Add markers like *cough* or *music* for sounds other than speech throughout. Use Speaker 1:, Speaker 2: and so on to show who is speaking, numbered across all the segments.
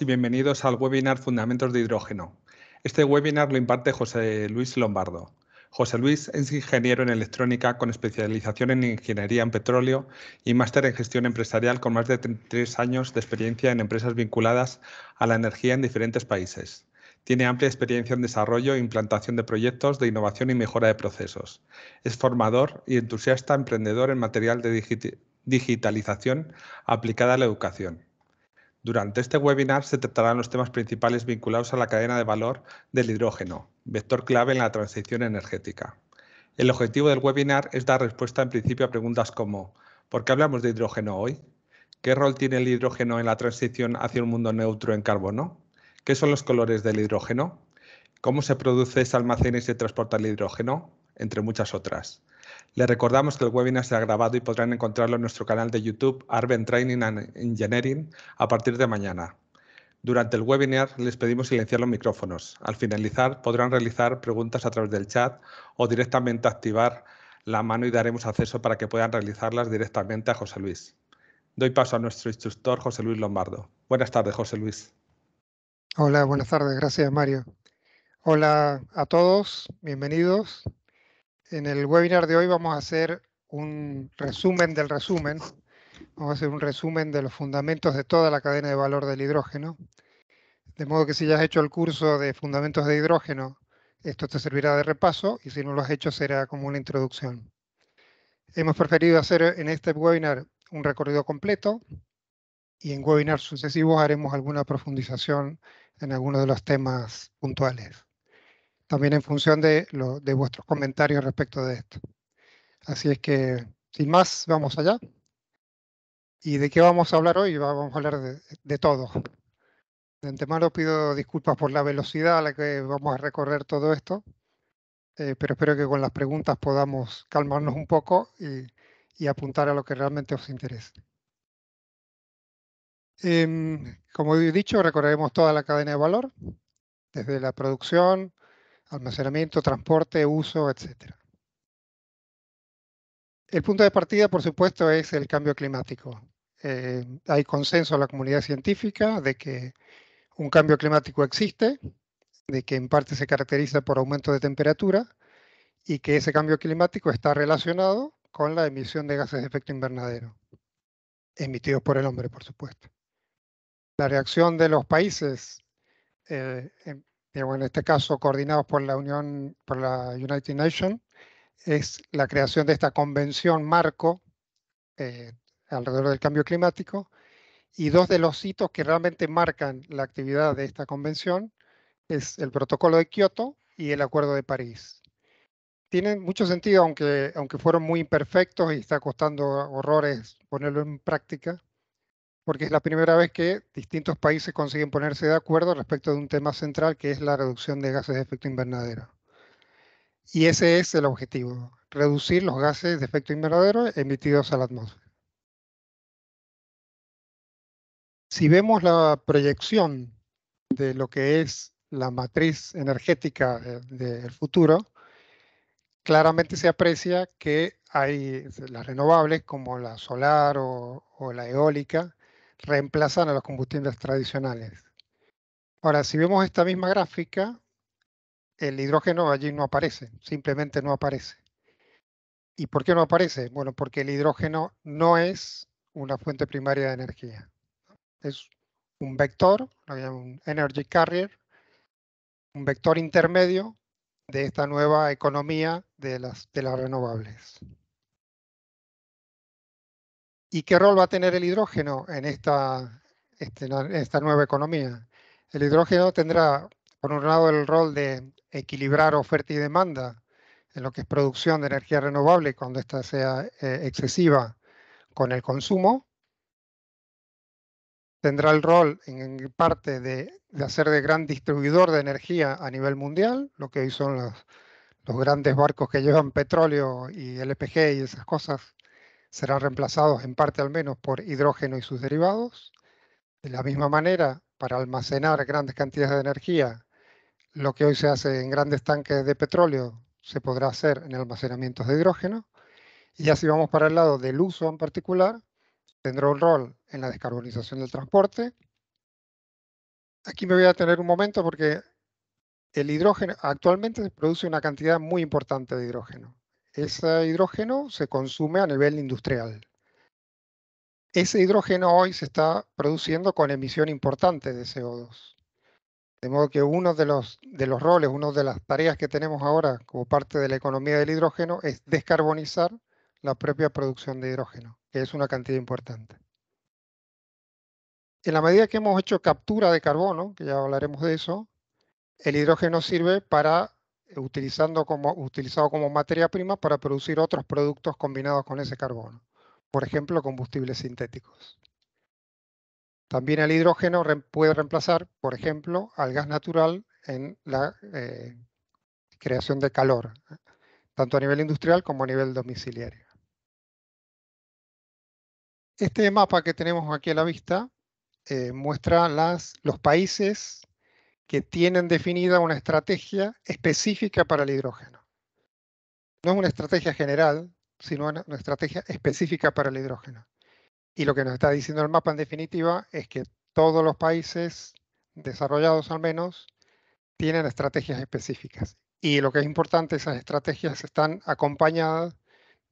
Speaker 1: y bienvenidos al webinar Fundamentos de Hidrógeno. Este webinar lo imparte José Luis Lombardo. José Luis es ingeniero en electrónica con especialización en ingeniería en petróleo y máster en gestión empresarial con más de 33 años de experiencia en empresas vinculadas a la energía en diferentes países. Tiene amplia experiencia en desarrollo e implantación de proyectos de innovación y mejora de procesos. Es formador y entusiasta emprendedor en material de digitalización aplicada a la educación. Durante este webinar se tratarán los temas principales vinculados a la cadena de valor del hidrógeno, vector clave en la transición energética. El objetivo del webinar es dar respuesta en principio a preguntas como ¿por qué hablamos de hidrógeno hoy? ¿Qué rol tiene el hidrógeno en la transición hacia un mundo neutro en carbono? ¿Qué son los colores del hidrógeno? ¿Cómo se produce, se almacena y se transporta el hidrógeno? Entre muchas otras. Les recordamos que el webinar se ha grabado y podrán encontrarlo en nuestro canal de YouTube Arben Training and Engineering a partir de mañana. Durante el webinar les pedimos silenciar los micrófonos. Al finalizar podrán realizar preguntas a través del chat o directamente activar la mano y daremos acceso para que puedan realizarlas directamente a José Luis. Doy paso a nuestro instructor José Luis Lombardo. Buenas tardes, José Luis.
Speaker 2: Hola, buenas tardes. Gracias, Mario. Hola a todos, bienvenidos. En el webinar de hoy vamos a hacer un resumen del resumen. Vamos a hacer un resumen de los fundamentos de toda la cadena de valor del hidrógeno. De modo que si ya has hecho el curso de fundamentos de hidrógeno, esto te servirá de repaso y si no lo has hecho será como una introducción. Hemos preferido hacer en este webinar un recorrido completo y en webinars sucesivos haremos alguna profundización en algunos de los temas puntuales también en función de, de vuestros comentarios respecto de esto. Así es que, sin más, vamos allá. ¿Y de qué vamos a hablar hoy? Vamos a hablar de, todo. De antemano pido disculpas por la velocidad a la que vamos a recorrer todo esto, eh, pero espero que con las preguntas podamos calmarnos un poco y, apuntar a lo que realmente os interese. Em, como he dicho, recorreremos toda la cadena de valor, desde la producción, almacenamiento, transporte, uso, etc. El punto de partida, por supuesto, es el cambio climático. Eh, hay consenso en la comunidad científica de que un cambio climático existe, de que en parte se caracteriza por aumento de temperatura y que ese cambio climático está relacionado con la emisión de gases de efecto invernadero, emitidos por el hombre, por supuesto. La reacción de los países eh, en este caso coordinados por la Unión, por la United Nations, es la creación de esta convención marco eh, alrededor del cambio climático y dos de los hitos que realmente marcan la actividad de esta convención es el protocolo de Kioto y el acuerdo de París. Tienen mucho sentido, aunque, aunque fueron muy imperfectos y está costando horrores ponerlo en práctica, porque es la primera vez que distintos países consiguen ponerse de acuerdo respecto de un tema central que es la reducción de gases de efecto invernadero. Y ese es el objetivo, reducir los gases de efecto invernadero emitidos a la atmósfera. Si vemos la proyección de lo que es la matriz energética eh, del futuro, claramente se aprecia que hay las renovables como la solar o, o la eólica reemplazan a los combustibles tradicionales. Ahora, si vemos esta misma gráfica, el hidrógeno allí no aparece, simplemente no aparece. ¿Y por qué no aparece? Bueno, porque el hidrógeno no es una fuente primaria de energía. Es un vector, un energy carrier, un vector intermedio de esta nueva economía de las, de las renovables. ¿Y qué rol va a tener el hidrógeno en esta, este, esta nueva economía? El hidrógeno tendrá, por un lado, el rol de equilibrar oferta y demanda en lo que es producción de energía renovable cuando ésta sea eh, excesiva con el consumo. Tendrá el rol en, parte de, hacer de gran distribuidor de energía a nivel mundial, lo que hoy son los, los grandes barcos que llevan petróleo y LPG y esas cosas serán reemplazados en parte al menos por hidrógeno y sus derivados. De la misma manera, para almacenar grandes cantidades de energía, lo que hoy se hace en grandes tanques de petróleo se podrá hacer en almacenamientos de hidrógeno. Y ya si vamos para el lado del uso en particular, tendrá un rol en la descarbonización del transporte. Aquí me voy a tener un momento porque el hidrógeno, actualmente produce una cantidad muy importante de hidrógeno. Ese hidrógeno se consume a nivel industrial. Ese hidrógeno hoy se está produciendo con emisión importante de CO2. De modo que uno de los, roles, una de las tareas que tenemos ahora como parte de la economía del hidrógeno es descarbonizar la propia producción de hidrógeno, que es una cantidad importante. En la medida que hemos hecho captura de carbono, que ya hablaremos de eso, el hidrógeno sirve para eh, utilizando como, utilizado como materia prima para producir otros productos combinados con ese carbono, por ejemplo, combustibles sintéticos. También el hidrógeno puede reemplazar, por ejemplo, al gas natural en la eh, creación de calor, tanto a nivel industrial como a nivel domiciliario. Este mapa que tenemos aquí a la vista eh, muestra los países que tienen definida una estrategia específica para el hidrógeno. No es una estrategia general, sino una, estrategia específica para el hidrógeno. Y lo que nos está diciendo el mapa en definitiva es que todos los países desarrollados al menos tienen estrategias específicas. Y lo que es importante, esas estrategias están acompañadas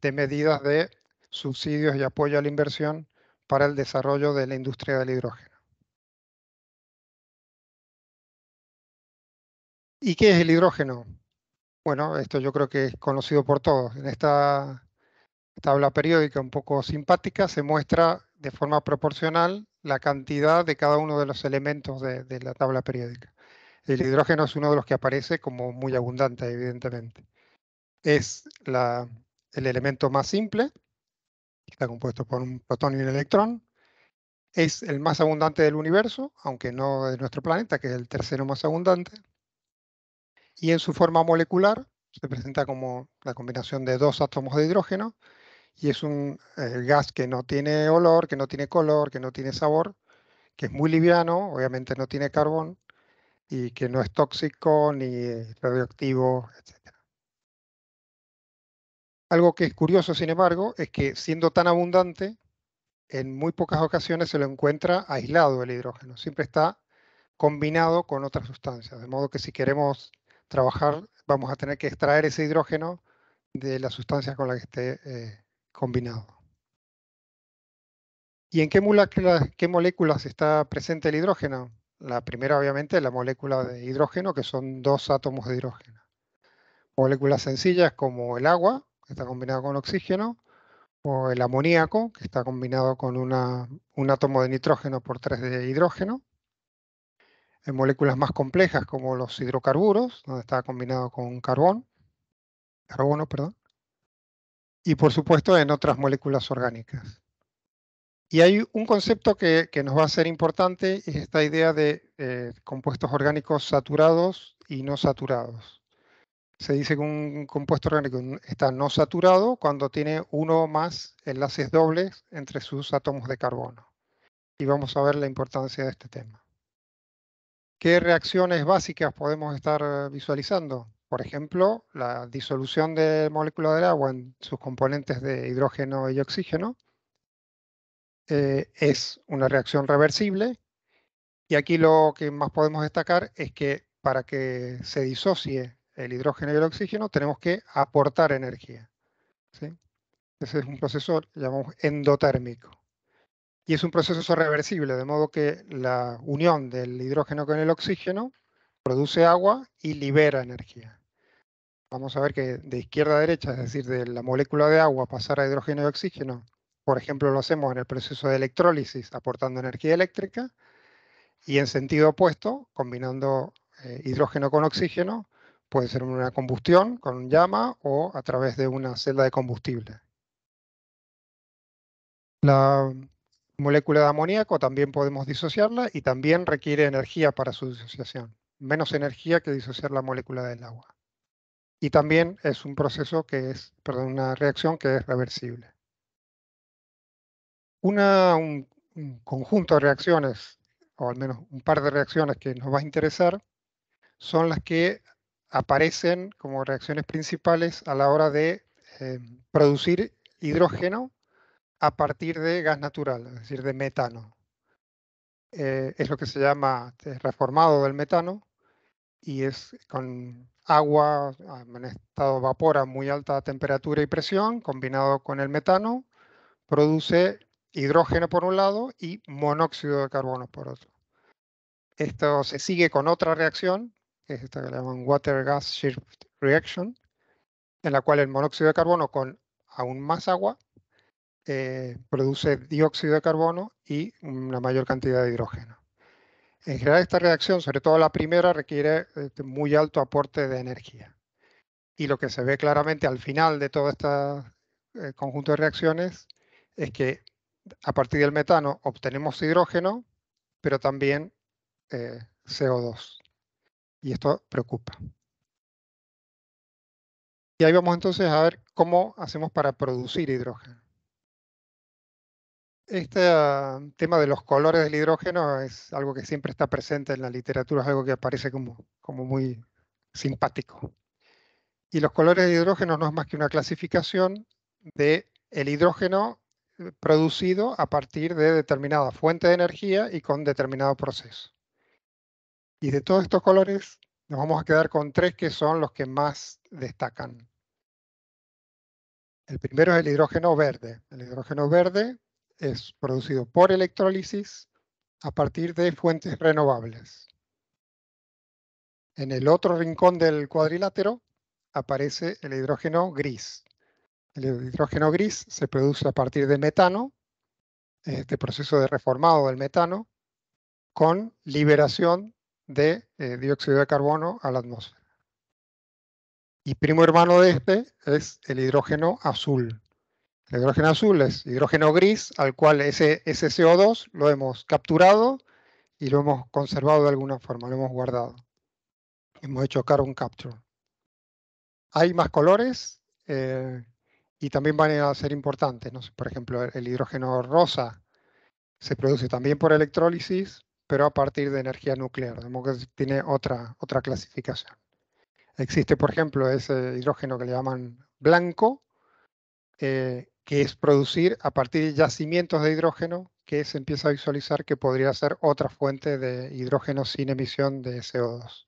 Speaker 2: de medidas de subsidios y apoyo a la inversión para el desarrollo de la industria del hidrógeno. ¿Y qué es el hidrógeno? Bueno, esto yo creo que es conocido por todos. En esta tabla periódica un poco simpática se muestra de forma proporcional la cantidad de cada uno de los elementos de, la tabla periódica. El hidrógeno es uno de los que aparece como muy abundante, evidentemente. Es el elemento más simple, está compuesto por un protón y un electrón. Es el más abundante del universo, aunque no de nuestro planeta, que es el tercero más abundante y en su forma molecular se presenta como la combinación de dos átomos de hidrógeno y es un eh, gas que no tiene olor, que no tiene color, que no tiene sabor, que es muy liviano, obviamente no tiene carbón y que no es tóxico ni radioactivo, etc. Algo que es curioso, sin embargo, es que siendo tan abundante, en muy pocas ocasiones se lo encuentra aislado el hidrógeno, siempre está combinado con otras sustancias, de modo que si queremos trabajar, vamos a tener que extraer ese hidrógeno de la sustancia con la que esté eh, combinado. ¿Y en qué, moléculas, está presente el hidrógeno? La primera, obviamente, es la molécula de hidrógeno, que son dos átomos de hidrógeno. Moléculas sencillas como el agua, que está combinado con oxígeno, o el amoníaco, que está combinado con un átomo de nitrógeno por tres de hidrógeno, en moléculas más complejas como los hidrocarburos, donde está combinado con carbón, carbono, y por supuesto en otras moléculas orgánicas. Y hay un concepto que, nos va a ser importante, es esta idea de eh, compuestos orgánicos saturados y no saturados. Se dice que un compuesto orgánico está no saturado cuando tiene uno o más enlaces dobles entre sus átomos de carbono. Y vamos a ver la importancia de este tema qué reacciones básicas podemos estar eh, visualizando. Por ejemplo, la disolución de molécula del agua en sus componentes de hidrógeno y oxígeno eh, es una reacción reversible. Y aquí lo que más podemos destacar es que para que se disocie el hidrógeno y el oxígeno tenemos que aportar energía. Ese es un proceso que llamamos endotérmico y es un proceso reversible, de modo que la unión del hidrógeno con el oxígeno produce agua y libera energía. Vamos a ver que de izquierda a derecha, es decir, de la molécula de agua pasar a hidrógeno y oxígeno, por ejemplo, lo hacemos en el proceso de electrólisis aportando energía eléctrica y en sentido opuesto, combinando eh, hidrógeno con oxígeno, puede ser una combustión con llama o a través de una celda de combustible. La molécula de amoníaco también podemos disociarla y también requiere energía para su disociación, menos energía que disociar la molécula del agua. Y también es un proceso que es, perdón, una reacción que es reversible. un, conjunto de reacciones, o al menos un par de reacciones que nos va a interesar, son las que aparecen como reacciones principales a la hora de eh, producir hidrógeno a partir de gas natural, es decir, de metano. Eh, es lo que se llama eh, reformado del metano y es con agua ah, en estado vapor a muy alta temperatura y presión combinado con el metano produce hidrógeno por un lado y monóxido de carbono por otro. Esto se sigue con otra reacción, que es esta que le llaman Water Gas Shift Reaction, en la cual el monóxido de carbono con aún más agua eh, produce dióxido de carbono y una mayor cantidad de hidrógeno. En general, esta reacción, sobre todo la primera, requiere este, muy alto aporte de energía. Y lo que se ve claramente al final de todo este conjunto de reacciones es que a partir del metano obtenemos hidrógeno, pero también eh, CO2. Y esto preocupa. Y ahí vamos entonces a ver cómo hacemos para producir hidrógeno. Este ah, tema de los colores del hidrógeno es algo que siempre está presente en la literatura, es algo que aparece como, como muy simpático. Y los colores de hidrógeno no es más que una clasificación del el hidrógeno eh, producido a partir de determinada fuente de energía y con determinado proceso. Y de todos estos colores nos vamos a quedar con tres que son los que más destacan. El primero es el hidrógeno verde. El hidrógeno verde es producido por electrólisis a partir de fuentes renovables. En el otro rincón del cuadrilátero aparece el hidrógeno gris. El hidrógeno gris se produce a partir de metano, este proceso de reformado del metano, con liberación de eh, dióxido de carbono a la atmósfera. Y primo hermano de este es el hidrógeno azul hidrógeno azul es hidrógeno gris, al cual ese, ese CO2 lo hemos capturado y lo hemos conservado de alguna forma, lo hemos guardado. Hemos hecho carbon capture. Hay más colores eh, y también van a ser importantes. Por ejemplo, el, hidrógeno rosa se produce también por electrólisis, pero a partir de energía nuclear. que tiene otra, otra clasificación. Existe, por ejemplo, ese hidrógeno que le llaman blanco, eh, que es producir a partir de yacimientos de hidrógeno que se empieza a visualizar que podría ser otra fuente de hidrógeno sin emisión de CO2.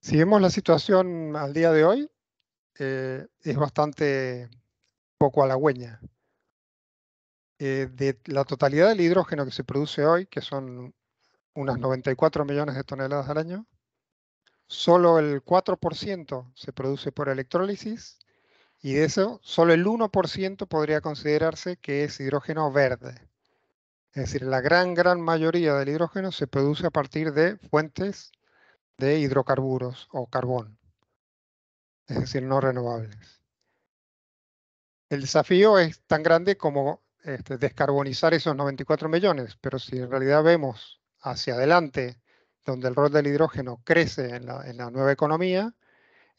Speaker 2: Si vemos la situación al día de hoy, eh, es bastante poco halagüeña. Eh, de la totalidad del hidrógeno que se produce hoy, que son unas 94 millones de toneladas al año, solo el 4% se produce por electrólisis y de eso, solo el 1% podría considerarse que es hidrógeno verde. Es decir, la gran, gran mayoría del hidrógeno se produce a partir de fuentes de hidrocarburos o carbón. Es decir, no renovables. El desafío es tan grande como este, descarbonizar esos 94 millones, pero si en realidad vemos hacia adelante, donde el rol del hidrógeno crece en la nueva economía,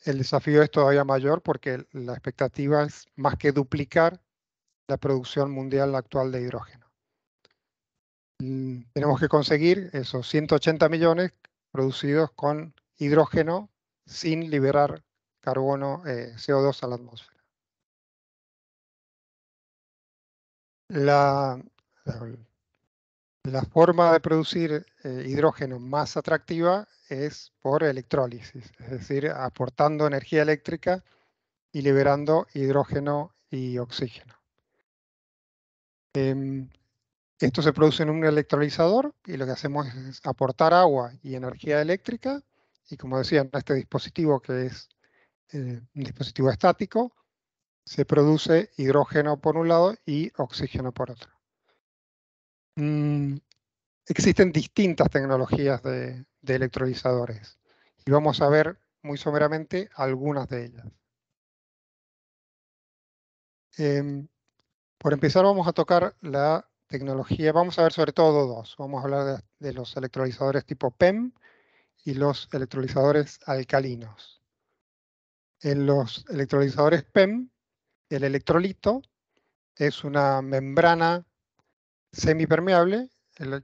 Speaker 2: el desafío es todavía mayor porque la expectativa es más que duplicar la producción mundial actual de hidrógeno. Tenemos que conseguir esos 180 millones producidos con hidrógeno sin liberar carbono eh, CO2 a la atmósfera. la, la forma de producir eh, hidrógeno más atractiva es por electrólisis, es decir, aportando energía eléctrica y liberando hidrógeno y oxígeno. Em, esto se produce en un electrolizador y lo que hacemos es aportar agua y energía eléctrica. Y como decía, en este dispositivo que es eh, un dispositivo estático, se produce hidrógeno por un lado y oxígeno por otro. Mm, existen distintas tecnologías de, electrolizadores y vamos a ver muy someramente algunas de ellas. Em, por empezar vamos a tocar la tecnología, vamos a ver sobre todo dos. Vamos a hablar de, de los electrolizadores tipo PEM y los electrolizadores alcalinos. En los electrolizadores PEM, el electrolito es una membrana semipermeable,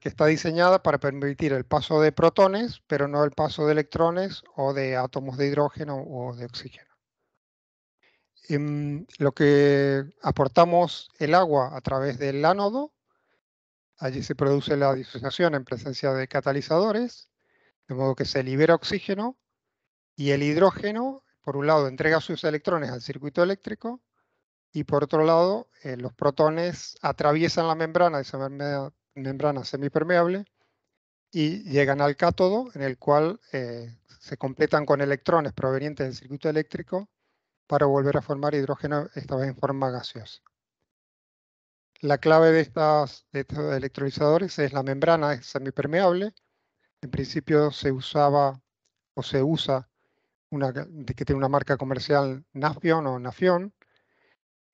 Speaker 2: que está diseñada para permitir el paso de protones, pero no el paso de electrones o de átomos de hidrógeno o de oxígeno. Em, lo que aportamos el agua a través del ánodo, allí se produce la disociación en presencia de catalizadores, de modo que se libera oxígeno y el hidrógeno, por un lado, entrega sus electrones al circuito eléctrico y por otro lado, eh, los protones atraviesan la membrana, esa membrana semipermeable, y llegan al cátodo, en el cual eh, se completan con electrones provenientes del circuito eléctrico para volver a formar hidrógeno, esta vez en forma gaseosa. La clave de, estas, estos electrolizadores es la membrana semipermeable. En principio se usaba o se usa que tiene una marca comercial Nafion o Nafion,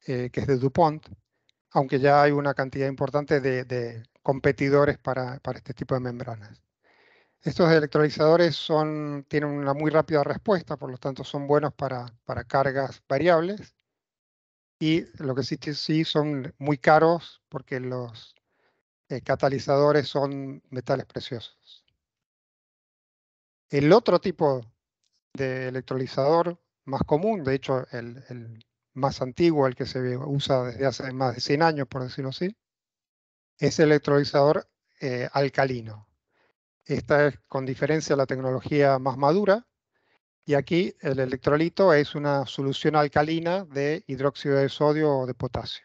Speaker 2: eh, que es de DuPont, aunque ya hay una cantidad importante de, competidores para, este tipo de membranas. Estos electrolizadores tienen una muy rápida respuesta, por lo tanto son buenos para, cargas variables y lo que sí, sí son muy caros porque los eh, catalizadores son metales preciosos. El otro tipo de electrolizador más común, de hecho el más antiguo, el que se usa desde hace más de 100 años, por decirlo así, es el electrolizador eh, alcalino. Esta es con diferencia la tecnología más madura y aquí el electrolito es una solución alcalina de hidróxido de sodio o de potasio.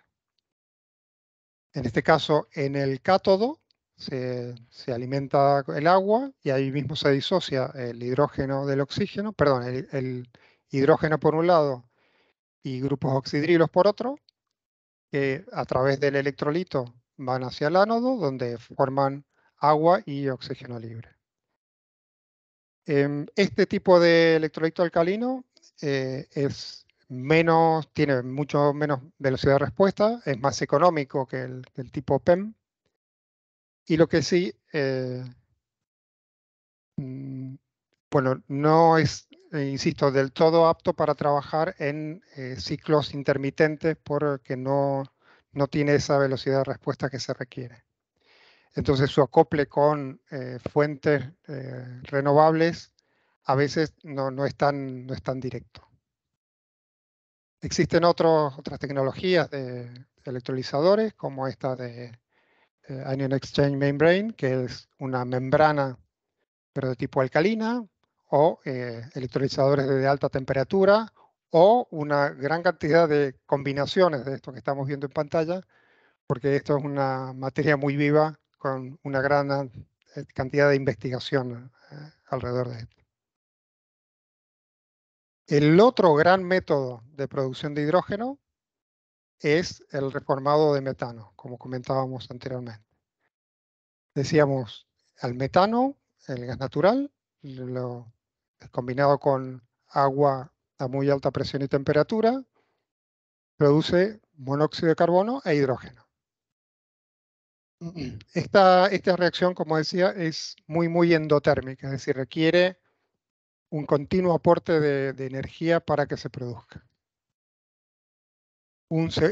Speaker 2: En este caso, en el cátodo se, alimenta el agua y ahí mismo se disocia el hidrógeno del oxígeno, perdón, el hidrógeno por un lado y grupos oxidrilos por otro, que a través del electrolito van hacia el ánodo, donde forman agua y oxígeno libre. Em, este tipo de electrolito alcalino eh, es menos, tiene mucho menos velocidad de respuesta, es más económico que el, tipo PEM. Y lo que sí, eh, mm, bueno, no es eh, insisto, del todo apto para trabajar en eh, ciclos intermitentes porque no, no tiene esa velocidad de respuesta que se requiere. Entonces su acople con eh, fuentes renovables a veces no, no, es tan, no es tan directo. Existen otros, otras tecnologías de, electrolizadores como esta de Ion Exchange Membrane, que es una membrana pero de tipo alcalina, o eh, electrolizadores de alta temperatura o una gran cantidad de combinaciones de esto que estamos viendo en pantalla, porque esto es una materia muy viva con una gran eh, cantidad de investigación eh, alrededor de esto. El otro gran método de producción de hidrógeno es el reformado de metano, como comentábamos anteriormente. Decíamos, al metano, el gas natural, lo combinado con agua a muy alta presión y temperatura, produce monóxido de carbono e hidrógeno. Mm. Esta, reacción, como decía, es muy, muy endotérmica, es decir, requiere un continuo aporte de, energía para que se produzca.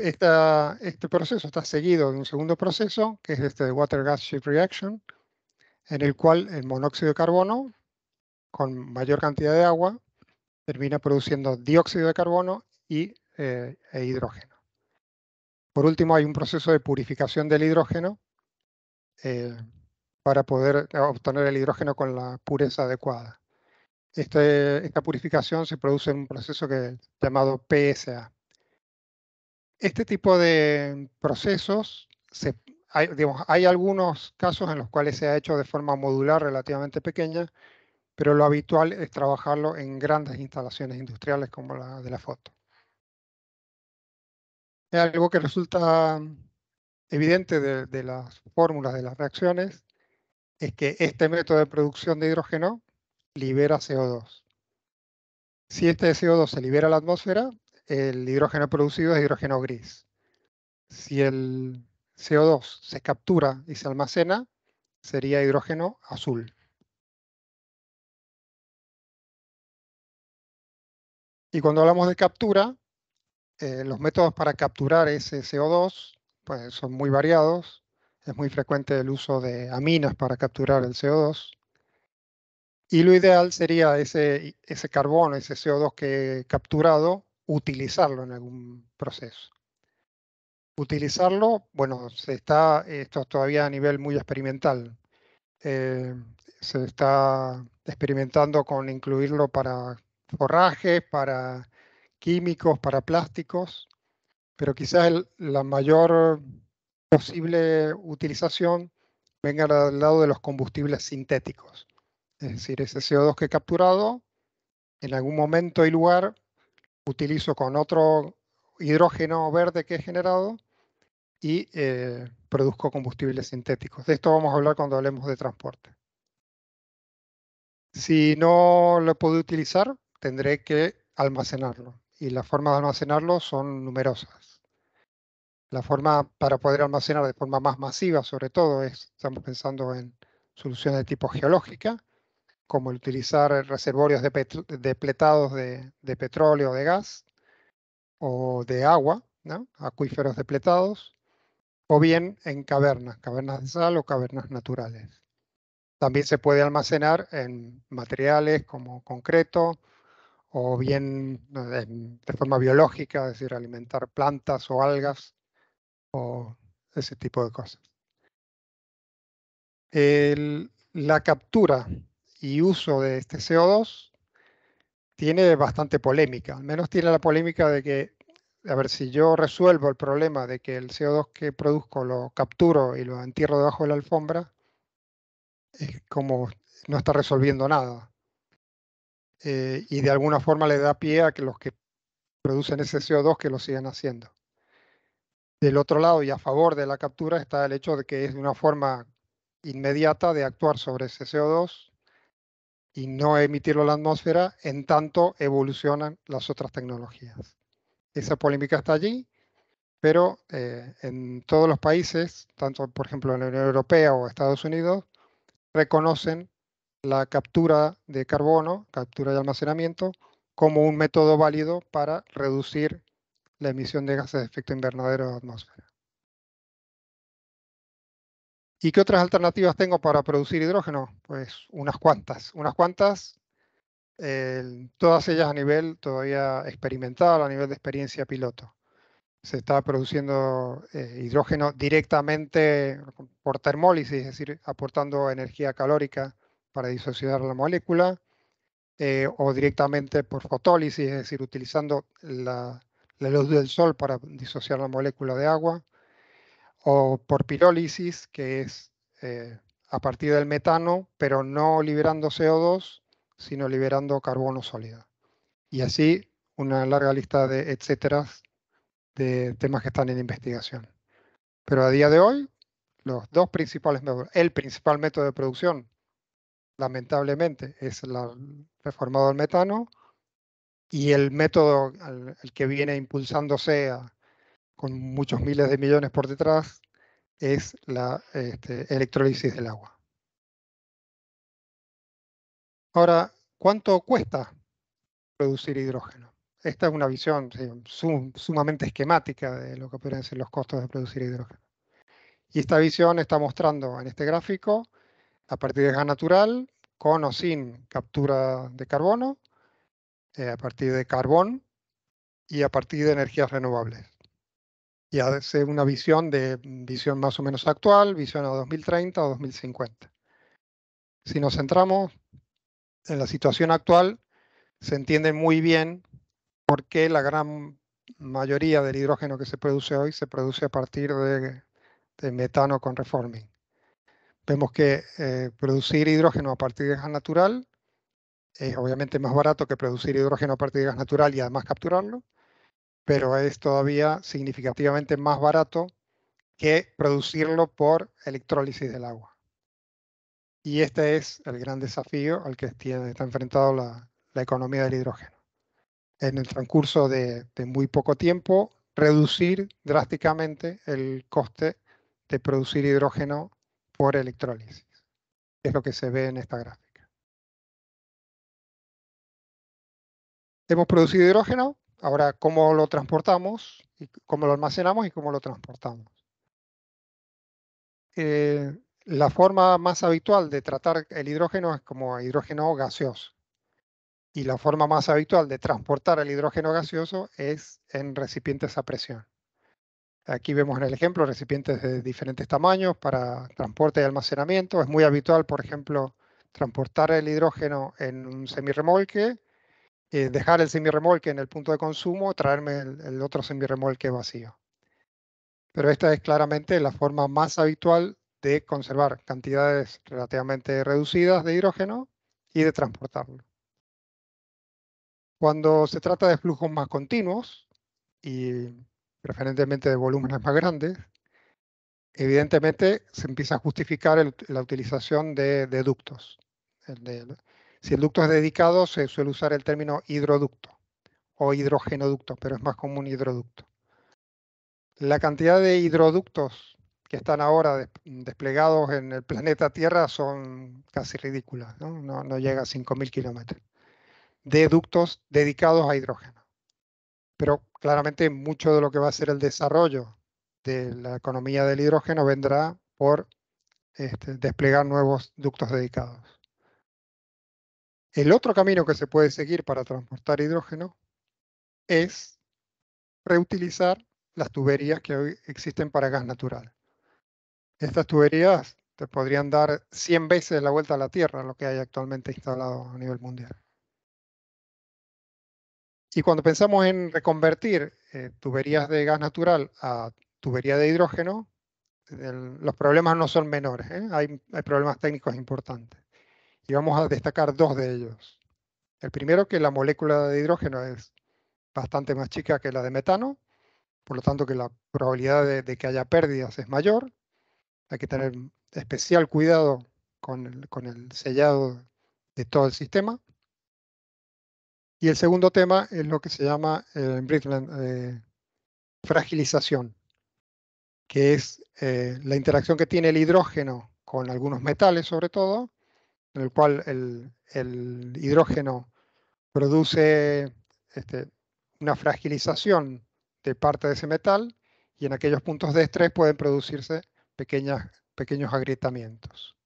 Speaker 2: este proceso está seguido de un segundo proceso, que es este de Water Gas Shift Reaction, en el cual el monóxido de carbono con mayor cantidad de agua termina produciendo dióxido de carbono y, eh, e hidrógeno. Por último, hay un proceso de purificación del hidrógeno eh, para poder obtener el hidrógeno con la pureza adecuada. Este, esta purificación se produce en un proceso que, llamado PSA. Este tipo de procesos, hay algunos casos en los cuales se ha hecho de forma modular relativamente pequeña, pero lo habitual es trabajarlo en grandes instalaciones industriales como la de la foto. algo que resulta mm, evidente de, de las fórmulas de las reacciones es que este método de producción de hidrógeno libera CO2. Si este CO2 se libera a la atmósfera, el hidrógeno producido es hidrógeno gris. Si el CO2 se captura y se almacena,
Speaker 3: sería hidrógeno azul. Y cuando hablamos de captura, eh, los métodos
Speaker 2: para capturar ese CO2 pues, son muy variados. Es muy frecuente el uso de aminas para capturar el CO2. Y lo ideal sería ese, ese carbono, ese CO2 que he capturado, utilizarlo en algún proceso. Utilizarlo, bueno, se está, esto todavía a nivel muy experimental. Eh, se está experimentando con incluirlo para forrajes, para químicos, para plásticos, pero quizás la mayor posible utilización venga al lado de los combustibles sintéticos. Es decir, ese CO2 que he capturado, en algún momento y lugar, utilizo con otro hidrógeno verde que he generado y eh, produzco combustibles sintéticos. De esto vamos a hablar cuando hablemos de transporte. Si no lo puedo utilizar, tendré que almacenarlo. Y las formas de almacenarlo son numerosas. La forma para poder almacenar de forma más masiva, sobre todo, es, estamos pensando en soluciones de tipo geológica, como el utilizar reservorios depletados de, petróleo o de gas, o de agua, acuíferos depletados, o bien en cavernas, cavernas de sal o cavernas naturales. También se puede almacenar en materiales como concreto, o bien de, forma biológica, es decir, alimentar plantas o algas o ese tipo de cosas. la captura y uso de este CO2 tiene bastante polémica, al menos tiene la polémica de que, a ver, si yo resuelvo el problema de que el CO2 que produzco lo capturo y lo entierro debajo de la alfombra, es como no está resolviendo nada. Eh, y de alguna forma le da pie a que los que producen ese CO2 que lo sigan haciendo. Del otro lado y a favor de la captura está el hecho de que es una forma inmediata de actuar sobre ese CO2 y no emitirlo a la atmósfera en tanto evolucionan las otras tecnologías. Esa polémica está allí, pero eh, en todos los países, tanto por ejemplo en la Unión Europea o Estados Unidos, reconocen la captura de carbono, captura y almacenamiento, como un método válido para reducir la emisión de gases de efecto invernadero a la atmósfera. ¿Y qué otras alternativas tengo para producir hidrógeno? Pues unas cuantas. Unas cuantas, todas ellas a nivel todavía experimental, a nivel de experiencia piloto. Se está produciendo eh, hidrógeno directamente por termólisis, es decir, aportando energía calórica para disociar la molécula, eh, o directamente por fotólisis, es decir, utilizando la, luz del sol para disociar la molécula de agua, o por pirólisis, que es eh, a partir del metano, pero no liberando CO2, sino liberando carbono sólido. Y así una larga lista de etcétera de temas que están en investigación. Pero a día de hoy, los dos principales el principal método de producción lamentablemente, es el reformado del metano y el método el que viene impulsándose con muchos miles de millones por detrás es la este, electrólisis del agua. Ahora, ¿cuánto cuesta producir hidrógeno? Esta es una visión sumamente esquemática de lo que pueden ser los costos de producir hidrógeno. Y esta visión está mostrando en este gráfico a partir de gas natural, con o sin captura de carbono, eh, a partir de carbón y a partir de energías renovables. Y hace una visión de mm, visión más o menos actual, visión a 2030 o 2050. Si nos centramos en la situación actual, se entiende muy bien por qué la gran mayoría del hidrógeno que se produce hoy se produce a partir de metano con reforming. Vemos que eh, producir hidrógeno a partir de gas natural es obviamente más barato que producir hidrógeno a partir de gas natural y además capturarlo, pero es todavía significativamente más barato que producirlo por electrólisis del agua. Y este es el gran desafío al que está enfrentado la, economía del hidrógeno. En el transcurso de, de muy poco tiempo, reducir drásticamente el coste de producir hidrógeno por electrólisis. Es lo que se ve en esta gráfica. Hemos producido hidrógeno, ahora cómo lo transportamos, y cómo lo almacenamos y cómo lo transportamos. Eh, la forma más habitual de tratar el hidrógeno es como hidrógeno gaseoso. Y la forma más habitual de transportar el hidrógeno gaseoso es en recipientes a presión. Aquí vemos en el ejemplo recipientes de diferentes tamaños para transporte y almacenamiento. Es muy habitual, por ejemplo, transportar el hidrógeno en un semirremolque, y eh, dejar el semirremolque en el punto de consumo, traerme el, el otro semirremolque vacío. Pero esta es claramente la forma más habitual de conservar cantidades relativamente reducidas de hidrógeno y de transportarlo. Cuando se trata de flujos más continuos, y preferentemente de volúmenes más grandes, evidentemente se empieza a justificar la utilización de, de ductos. si el ducto es dedicado, se suele usar el término hidroducto o hidrogenoducto, pero es más común hidroducto. La cantidad de hidroductos que están ahora desplegados en el planeta Tierra son casi ridículas, no, llega a 5.000 kilómetros, de ductos dedicados a hidrógeno. Pero claramente mucho de lo que va a ser el desarrollo de la economía del hidrógeno vendrá por este, desplegar nuevos ductos dedicados. El otro camino que se puede seguir para transportar hidrógeno es reutilizar las tuberías que hoy existen para gas natural. Estas tuberías te podrían dar 100 veces la vuelta a la Tierra, lo que hay actualmente instalado a nivel mundial. Y cuando pensamos en reconvertir eh, tuberías de gas natural a tubería de hidrógeno, los problemas no son menores, ¿eh? hay, problemas técnicos importantes. Y vamos a destacar dos de ellos. El primero, que la molécula de hidrógeno es bastante más chica que la de metano, por lo tanto que la probabilidad de, que haya pérdidas es mayor. Hay que tener especial cuidado con el sellado de todo el sistema. Y el segundo tema es lo que se llama eh, en eh, fragilización, que es eh, la interacción que tiene el hidrógeno con algunos metales sobre todo, en el cual el, hidrógeno produce este, una fragilización de parte de ese metal y en aquellos puntos de estrés pueden producirse pequeños agrietamientos.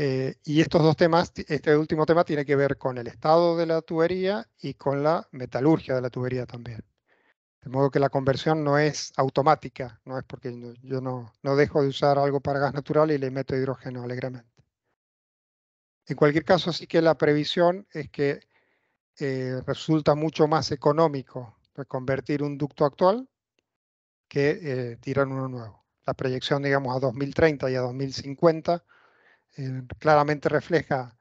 Speaker 2: Eh, y estos dos temas, este último tema tiene que ver con el estado de la tubería y con la metalurgia de la tubería también. De modo que la conversión no es automática, no es porque yo no, no dejo de usar algo para gas natural y le meto hidrógeno alegremente. En cualquier caso, sí que la previsión es que eh, resulta mucho más económico reconvertir un ducto actual que eh, tirar uno nuevo. La proyección, digamos, a 2030 y a 2050 claramente refleja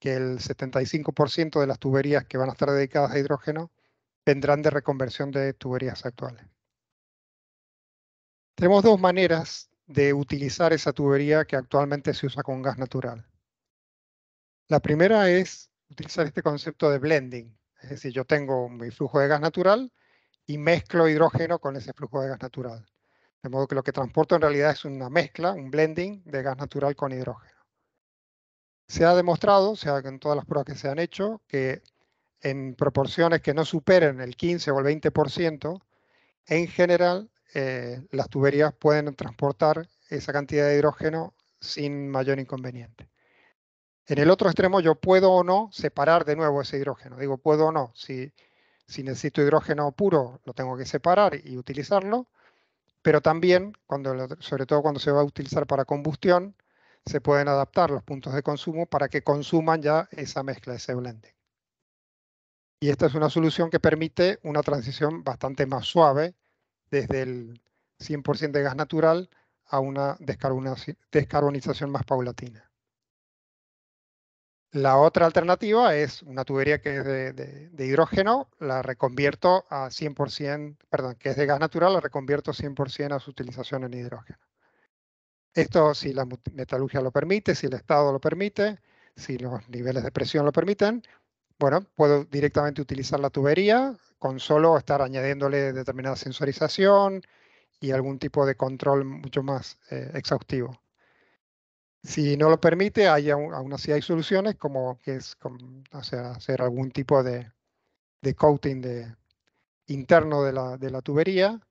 Speaker 2: que el 75% de las tuberías que van a estar dedicadas a hidrógeno vendrán de reconversión de tuberías actuales. Tenemos dos maneras de utilizar esa tubería que actualmente se usa con gas natural. La primera es utilizar este concepto de blending, es decir, yo tengo mi flujo de gas natural y mezclo hidrógeno con ese flujo de gas natural. De modo que lo que transporto en realidad es una mezcla, un blending de gas natural con hidrógeno se ha demostrado, o sea, en todas las pruebas que se han hecho, que en proporciones que no superen el 15 o el 20%, en general eh, las tuberías pueden transportar esa cantidad de hidrógeno sin mayor inconveniente. En el otro extremo yo puedo o no separar de nuevo ese hidrógeno. Digo, puedo o no. Si, necesito hidrógeno puro, lo tengo que separar y utilizarlo. Pero también, sobre todo cuando se va a utilizar para combustión, se pueden adaptar los puntos de consumo para que consuman ya esa mezcla, ese blending. Y esta es una solución que permite una transición bastante más suave desde el 100% de gas natural a una descarbonización más paulatina. La otra alternativa es una tubería que es de, de hidrógeno, la reconvierto a 100%, perdón, que es de gas natural, la reconvierto 100% a su utilización en hidrógeno. Esto si la metalurgia lo permite, si el estado lo permite, si los niveles de presión lo permiten, bueno, puedo directamente utilizar la tubería con solo estar añadiéndole determinada sensorización y algún tipo de control mucho más eh, exhaustivo. Si no lo permite, hay aún, así hay soluciones como que es hacer algún tipo de, de coating interno de la tubería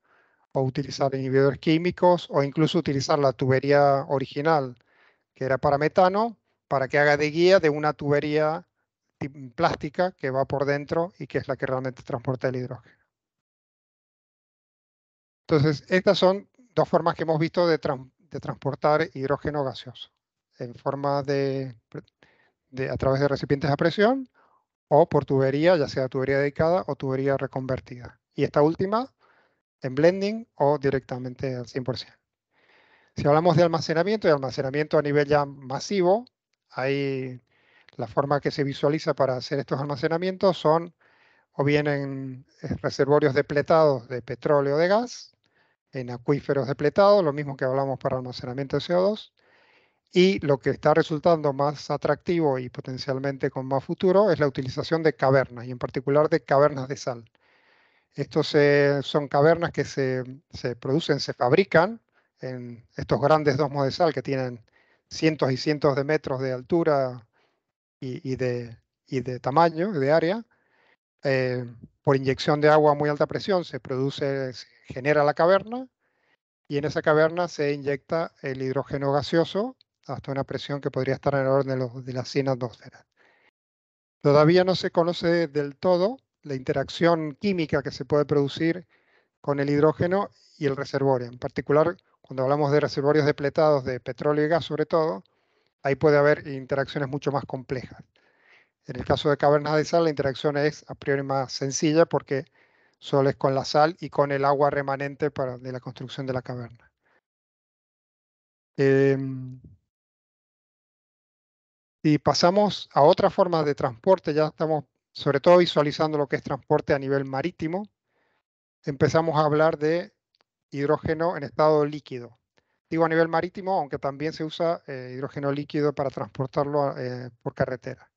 Speaker 2: o utilizar inhibidores químicos o incluso utilizar la tubería original que era para metano para que haga de guía de una tubería plástica que va por dentro y que es la que realmente transporta el hidrógeno. Entonces, estas son dos formas que hemos visto de, transportar hidrógeno gaseoso, en forma de, de, a través de recipientes a presión o por tubería, ya sea tubería dedicada o tubería reconvertida. Y esta última en blending o directamente al 100%. Si hablamos de almacenamiento, y almacenamiento a nivel ya masivo, hay la forma que se visualiza para hacer estos almacenamientos son o bien en eh, reservorios depletados de petróleo o de gas, en acuíferos depletados, lo mismo que hablamos para almacenamiento de CO2, y lo que está resultando más atractivo y potencialmente con más futuro es la utilización de cavernas, y en particular de cavernas de sal. Estos eh, son cavernas que se, producen, se fabrican en estos grandes domos de sal que tienen cientos y cientos de metros de altura y, de, y de, tamaño, de área. Eh, por inyección de agua a muy alta presión se produce, se genera la caverna y en esa caverna se inyecta el hidrógeno gaseoso hasta una presión que podría estar en el orden de, las 100 atmósferas. Todavía no se conoce del todo la interacción química que se puede producir con el hidrógeno y el reservorio. En particular, cuando hablamos de reservorios depletados de petróleo y gas sobre todo, ahí puede haber interacciones mucho más complejas. En el caso de cavernas de sal, la interacción es a priori más sencilla porque solo es con la sal y con el agua remanente para, de la construcción de la caverna. Em, y pasamos a otra forma de transporte, ya estamos sobre todo visualizando lo que es transporte a nivel marítimo, empezamos a hablar de hidrógeno en estado líquido. Digo a nivel marítimo, aunque también se usa eh, hidrógeno líquido para transportarlo eh, por carretera.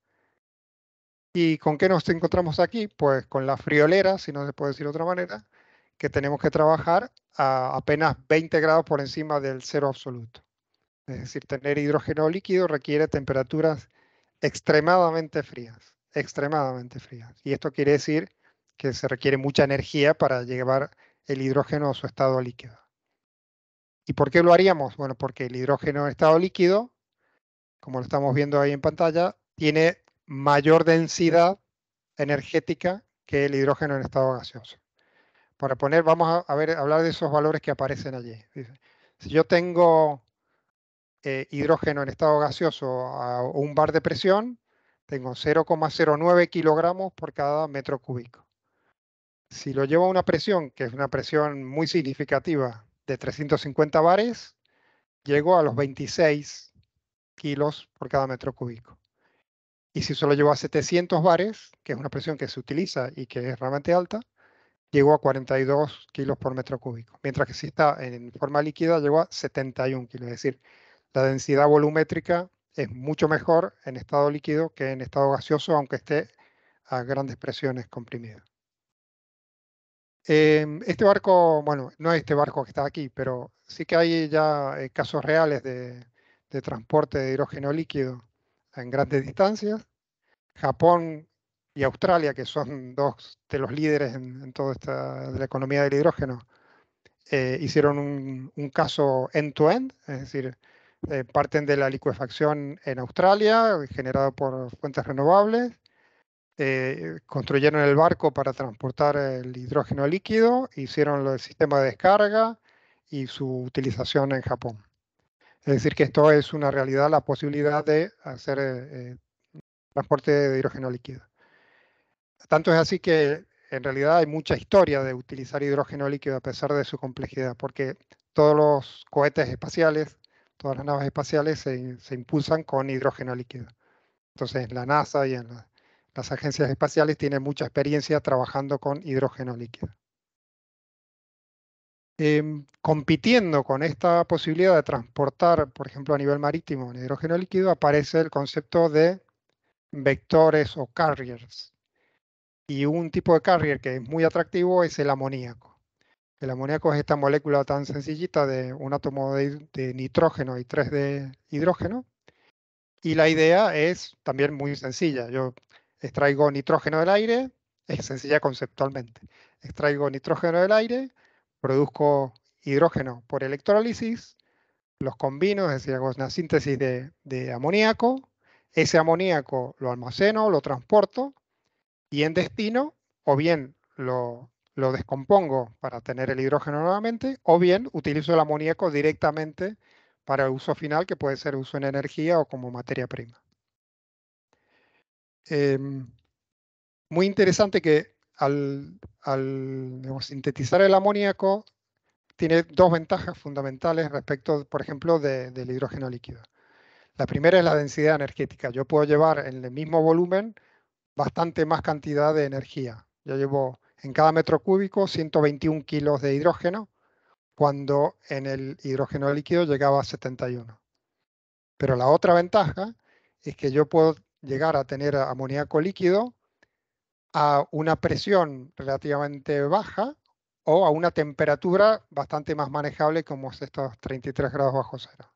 Speaker 2: ¿Y con qué nos encontramos aquí? Pues con la friolera, si no se puede decir de otra manera, que tenemos que trabajar a apenas 20 grados por encima del cero absoluto. Es decir, tener hidrógeno líquido requiere temperaturas extremadamente frías extremadamente frías. Y esto quiere decir que se requiere mucha energía para llevar el hidrógeno a su estado líquido. ¿Y por qué lo haríamos? Bueno, porque el hidrógeno en estado líquido, como lo estamos viendo ahí en pantalla, tiene mayor densidad energética que el hidrógeno en estado gaseoso. Para poner, vamos a, ver, hablar de esos valores que aparecen allí. Si yo tengo eh, hidrógeno en estado gaseoso a un bar de presión, tengo 0,09 kilogramos por cada metro cúbico. Si lo llevo a una presión, que es una presión muy significativa, de 350 bares, llego a los 26 kilos por cada metro cúbico. Y si solo llevo a 700 bares, que es una presión que se utiliza y que es realmente alta, llego a 42 kilos por metro cúbico. Mientras que si está en forma líquida, llego a 71 kilos. Es decir, la densidad volumétrica es mucho mejor en estado líquido que en estado gaseoso, aunque esté a grandes presiones comprimido. Em, este barco, bueno, no es este barco que está aquí, pero sí que hay ya eh, casos reales de, de transporte de hidrógeno líquido en grandes distancias. Japón y Australia, que son dos de los líderes en, toda esta de la economía del hidrógeno, eh, hicieron un, un caso end to -end, es decir, eh, parten de la liquefacción en Australia, generado por fuentes renovables. Eh, construyeron el barco para transportar el hidrógeno líquido, hicieron el sistema de descarga y su utilización en Japón. Es decir, que esto es una realidad, la posibilidad de hacer eh, transporte de hidrógeno líquido. Tanto es así que en realidad hay mucha historia de utilizar hidrógeno líquido a pesar de su complejidad, porque todos los cohetes espaciales todas las naves espaciales se, impulsan con hidrógeno líquido. Entonces, la NASA y las agencias espaciales tienen mucha experiencia trabajando con hidrógeno líquido. Em, compitiendo con esta posibilidad de transportar, por ejemplo, a nivel marítimo, el hidrógeno líquido, aparece el concepto de vectores o carriers. Y un tipo de carrier que es muy atractivo es el amoníaco. El amoníaco es esta molécula tan sencillita de un átomo de, nitrógeno y tres de hidrógeno. Y la idea es también muy sencilla. Yo extraigo nitrógeno del aire, es sencilla conceptualmente. Extraigo nitrógeno del aire, produzco hidrógeno por electrólisis, los combino, es decir, hago una síntesis de, de, amoníaco, ese amoníaco lo almaceno, lo transporto y en destino o bien lo lo descompongo para tener el hidrógeno nuevamente, o bien utilizo el amoníaco directamente para el uso final, que puede ser uso en energía o como materia prima. Em, muy interesante que al, sintetizar el amoníaco tiene dos ventajas fundamentales respecto, por ejemplo, del hidrógeno líquido. La primera es la densidad energética. Yo puedo llevar en el mismo volumen bastante más cantidad de energía. Yo llevo en cada metro cúbico 121 kilos de hidrógeno, cuando en el hidrógeno líquido llegaba a 71. Pero la otra ventaja es que yo puedo llegar a tener amoníaco líquido a una presión relativamente baja o a una temperatura bastante más manejable como es estos 33 grados bajo cero.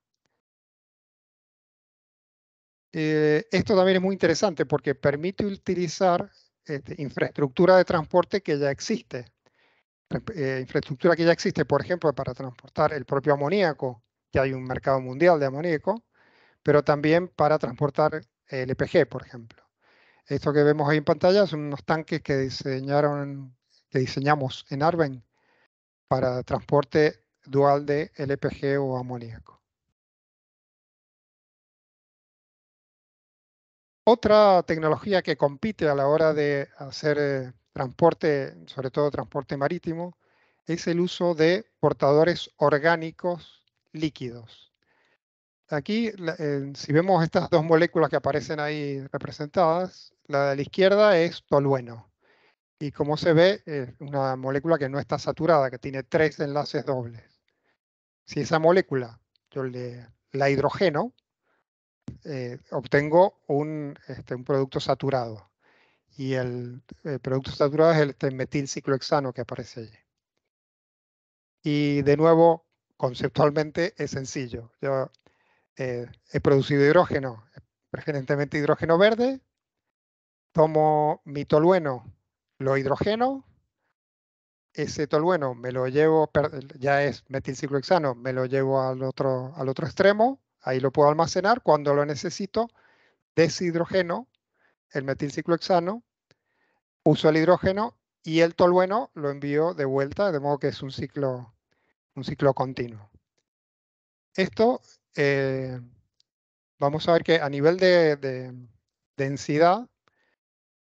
Speaker 2: Eh, esto también es muy interesante porque permite utilizar este, infraestructura de transporte que ya existe. Eh, infraestructura que ya existe, por ejemplo, para transportar el propio amoníaco, que hay un mercado mundial de amoníaco, pero también para transportar LPG, e por ejemplo. Esto que vemos ahí en pantalla son unos tanques que diseñaron, que diseñamos en Arben para transporte dual de LPG o amoníaco. Otra tecnología que compite a la hora de hacer eh, transporte, sobre todo transporte marítimo, es el uso de portadores orgánicos líquidos. Aquí, eh, si vemos estas dos moléculas que aparecen ahí representadas, la de la izquierda es tolueno. Y como se ve, es una molécula que no está saturada, que tiene tres enlaces dobles. Si esa molécula yo le, la hidrogeno, eh, obtengo este, un, producto saturado. Y el, producto saturado es el este, metilciclohexano que aparece allí. Y de nuevo, conceptualmente es sencillo. Yo eh, he producido hidrógeno, preferentemente hidrógeno verde, tomo mi tolueno, lo hidrogeno, ese tolueno me lo llevo, ya es metilciclohexano, me lo llevo al otro, al otro extremo, Ahí lo puedo almacenar cuando lo necesito. Deshidrogeno, el metilciclohexano, uso el hidrógeno y el tolueno lo envío de vuelta, de modo que es un ciclo, un ciclo continuo. Esto, eh, vamos a ver que a nivel de, densidad,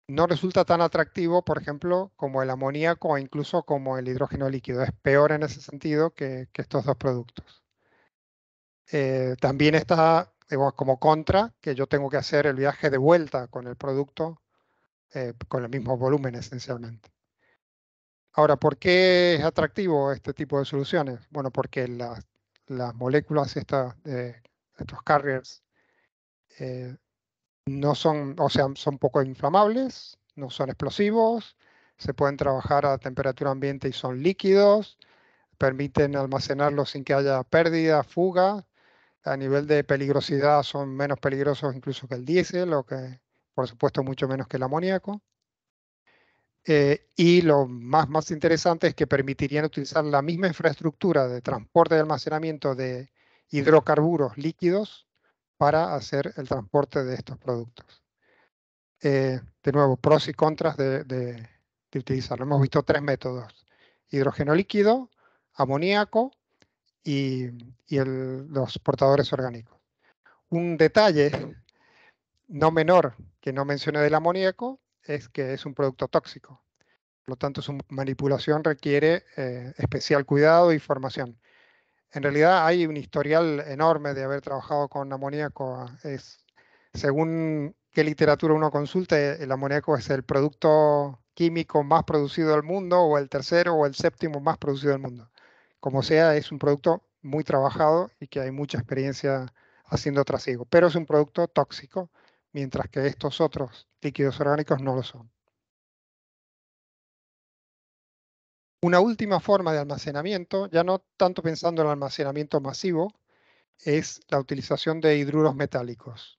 Speaker 2: no resulta tan atractivo, por ejemplo, como el amoníaco o incluso como el hidrógeno líquido. Es peor en ese sentido que estos dos productos. Eh, también está como contra que yo tengo que hacer el viaje de vuelta con el producto eh, con el mismo volumen esencialmente. Ahora, ¿por qué es atractivo este tipo de soluciones? Bueno, porque las, moléculas de estos carriers eh, no son, o sea, son poco inflamables, no son explosivos, se pueden trabajar a temperatura ambiente y son líquidos, permiten almacenarlos sin que haya pérdida, fuga, a nivel de peligrosidad son menos peligrosos incluso que el diésel o que, por supuesto, mucho menos que el amoníaco. Eh, y lo más, más interesante es que permitirían utilizar la misma infraestructura de transporte y almacenamiento de hidrocarburos líquidos para hacer el transporte de estos productos. Eh, de nuevo, pros y contras de, de utilizarlo. Hemos visto tres métodos. Hidrógeno líquido, amoníaco y, los portadores orgánicos. Un detalle no menor que no mencioné del amoníaco es que es un producto tóxico. Por lo tanto, su manipulación requiere eh, especial cuidado y formación. En realidad hay un historial enorme de haber trabajado con amoníaco. Es, según qué literatura uno consulte, el amoníaco es el producto químico más producido del mundo o el tercero o el séptimo más producido del mundo como sea, es un producto muy trabajado y que hay mucha experiencia haciendo trasiego, pero es un producto tóxico, mientras que estos otros líquidos orgánicos no lo son. Una última forma de almacenamiento, ya no tanto pensando en el almacenamiento masivo, es la utilización de hidruros metálicos.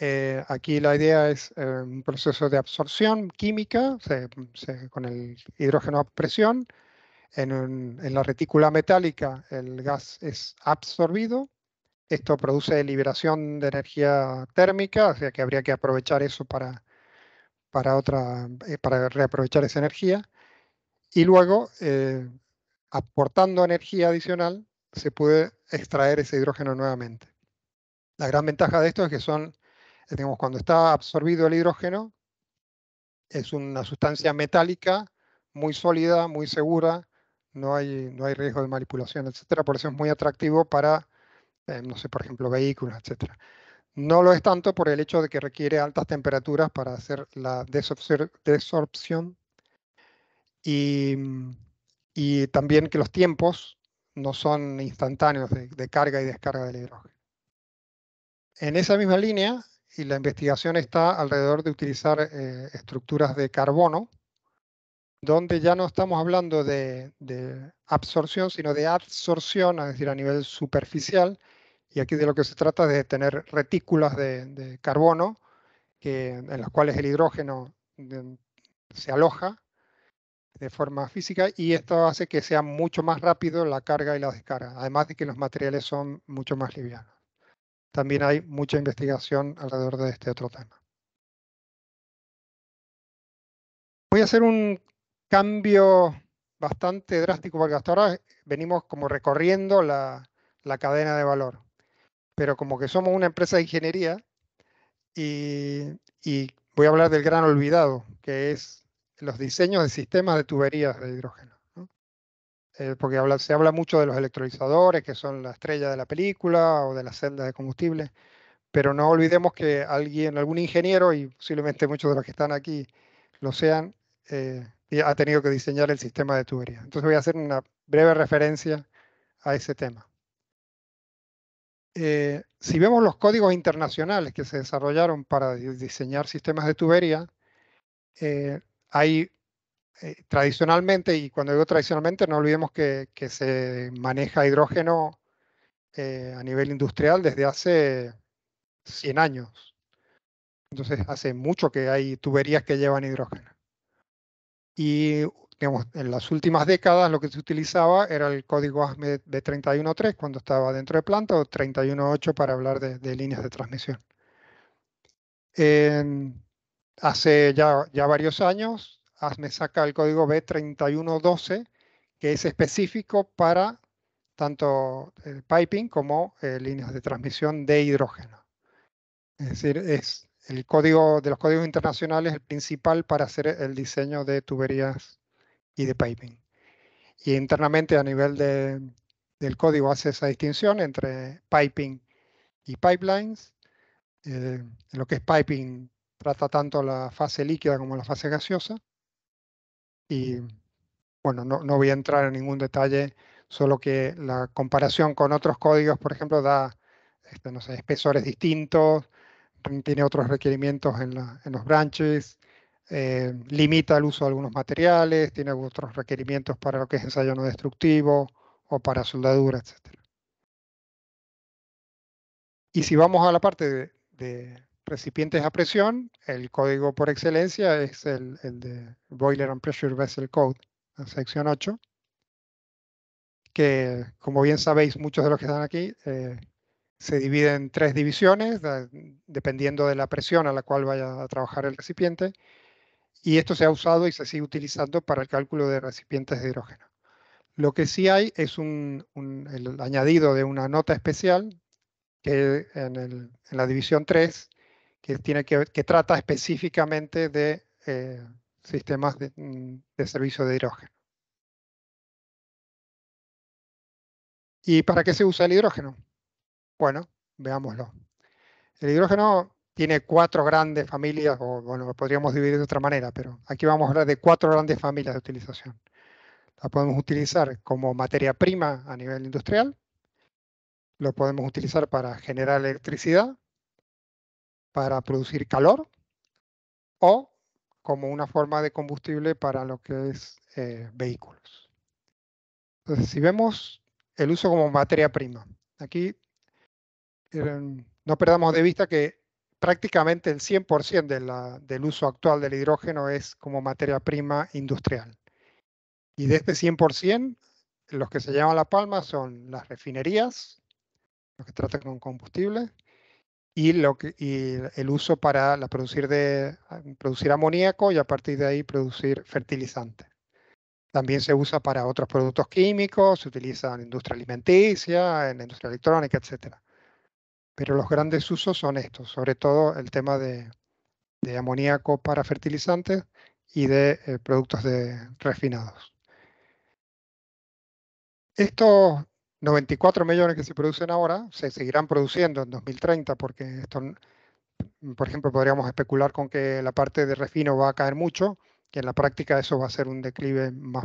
Speaker 2: Eh, aquí la idea es eh, un proceso de absorción química con el hidrógeno a presión, en, la retícula metálica el gas es absorbido, esto produce liberación de energía térmica, o sea que habría que aprovechar eso para, para, otra, eh, para reaprovechar esa energía. Y luego, eh, aportando energía adicional, se puede extraer ese hidrógeno nuevamente. La gran ventaja de esto es que son, tenemos cuando está absorbido el hidrógeno, es una sustancia metálica muy sólida, muy segura, no hay, riesgo de manipulación, etcétera, por eso es muy atractivo para, eh, no sé, por ejemplo, vehículos, etcétera. No lo es tanto por el hecho de que requiere altas temperaturas para hacer la desorpción, y, también que los tiempos no son instantáneos de, carga y descarga del hidrógeno. En esa misma línea, y la investigación está alrededor de utilizar eh, estructuras de carbono donde ya no estamos hablando de, absorción, sino de adsorción, es decir, a nivel superficial. Y aquí de lo que se trata es de tener retículas de, carbono en las cuales el hidrógeno se aloja de forma física y esto hace que sea mucho más rápido la carga y la descarga, además de que los materiales son mucho más livianos. También hay mucha investigación alrededor de este otro tema. Voy a hacer un cambio bastante drástico, porque hasta ahora venimos como recorriendo la, la cadena de valor. Pero como que somos una empresa de ingeniería y, y, voy a hablar del gran olvidado, que es los diseños de sistemas de tuberías de hidrógeno. Eh, porque habla, se habla mucho de los electrolizadores, que son la estrella de la película o de las celdas de combustible, pero no olvidemos que alguien, algún ingeniero, y posiblemente muchos de los que están aquí lo sean, eh, ha tenido que diseñar el sistema de tubería. Entonces voy a hacer una breve referencia a ese tema. Eh, si vemos los códigos internacionales que se desarrollaron para diseñar sistemas de tubería, eh, hay eh, tradicionalmente, y cuando digo tradicionalmente, no olvidemos que se maneja hidrógeno a nivel industrial desde hace 100 años. Entonces hace mucho que hay tuberías que llevan hidrógeno y en las últimas décadas lo que se utilizaba era el código ASME de 31.3 cuando estaba dentro de planta o 31.8 para hablar de, líneas de transmisión. hace ya, varios años, ASME saca el código B3112 que es específico para tanto el piping como eh, líneas de transmisión de hidrógeno. Es decir, es el código de los códigos internacionales es el principal para hacer el diseño de tuberías y de piping. Y internamente a nivel de, del código hace esa distinción entre piping y pipelines. Eh, lo que es piping trata tanto la fase líquida como la fase gaseosa. Y bueno, no, voy a entrar en ningún detalle, solo que la comparación con otros códigos, por ejemplo, da este, no sé, espesores distintos, tiene otros requerimientos en, los branches, eh, limita el uso de algunos materiales, tiene otros requerimientos para lo que es ensayo no destructivo o para soldadura, etc. Y si vamos a la parte de, recipientes a presión, el código por excelencia es el, de Boiler and Pressure Vessel Code, la sección 8, que como bien sabéis muchos de los que están aquí, eh, se divide en tres divisiones, dependiendo de la presión a la cual vaya a trabajar el recipiente, y esto se ha usado y se sigue utilizando para el cálculo de recipientes de hidrógeno. Lo que sí hay es un, el añadido de una nota especial que en, la división 3, que, tiene que, trata específicamente de eh, sistemas mm, de servicio de hidrógeno. ¿Y para qué se usa el hidrógeno? Bueno, veámoslo. El hidrógeno tiene cuatro grandes familias, o bueno, lo podríamos dividir de otra manera, pero aquí vamos a hablar de cuatro grandes familias de utilización. La podemos utilizar como materia prima a nivel industrial, lo podemos utilizar para generar electricidad, para producir calor, o como una forma de combustible para lo que es eh, vehículos. Entonces, si vemos el uso como materia prima, aquí no perdamos de vista que prácticamente el 100% del uso actual del hidrógeno es como materia prima industrial. Y de este 100%, los que se llaman la palma son las refinerías, los que tratan con combustible, y, el uso para la producir, de, ah, producir amoníaco y a partir de ahí producir fertilizante. También se usa para otros productos químicos, se utiliza en industria alimenticia, en la industria electrónica, etcétera. Pero los grandes usos son estos, sobre todo el tema de, amoníaco para fertilizantes y de eh, productos de refinados. Estos 94 millones que se producen ahora se seguirán produciendo en 2030 porque esto, por ejemplo, podríamos especular con que la parte de refino va a caer mucho, que en la práctica eso va a ser un declive más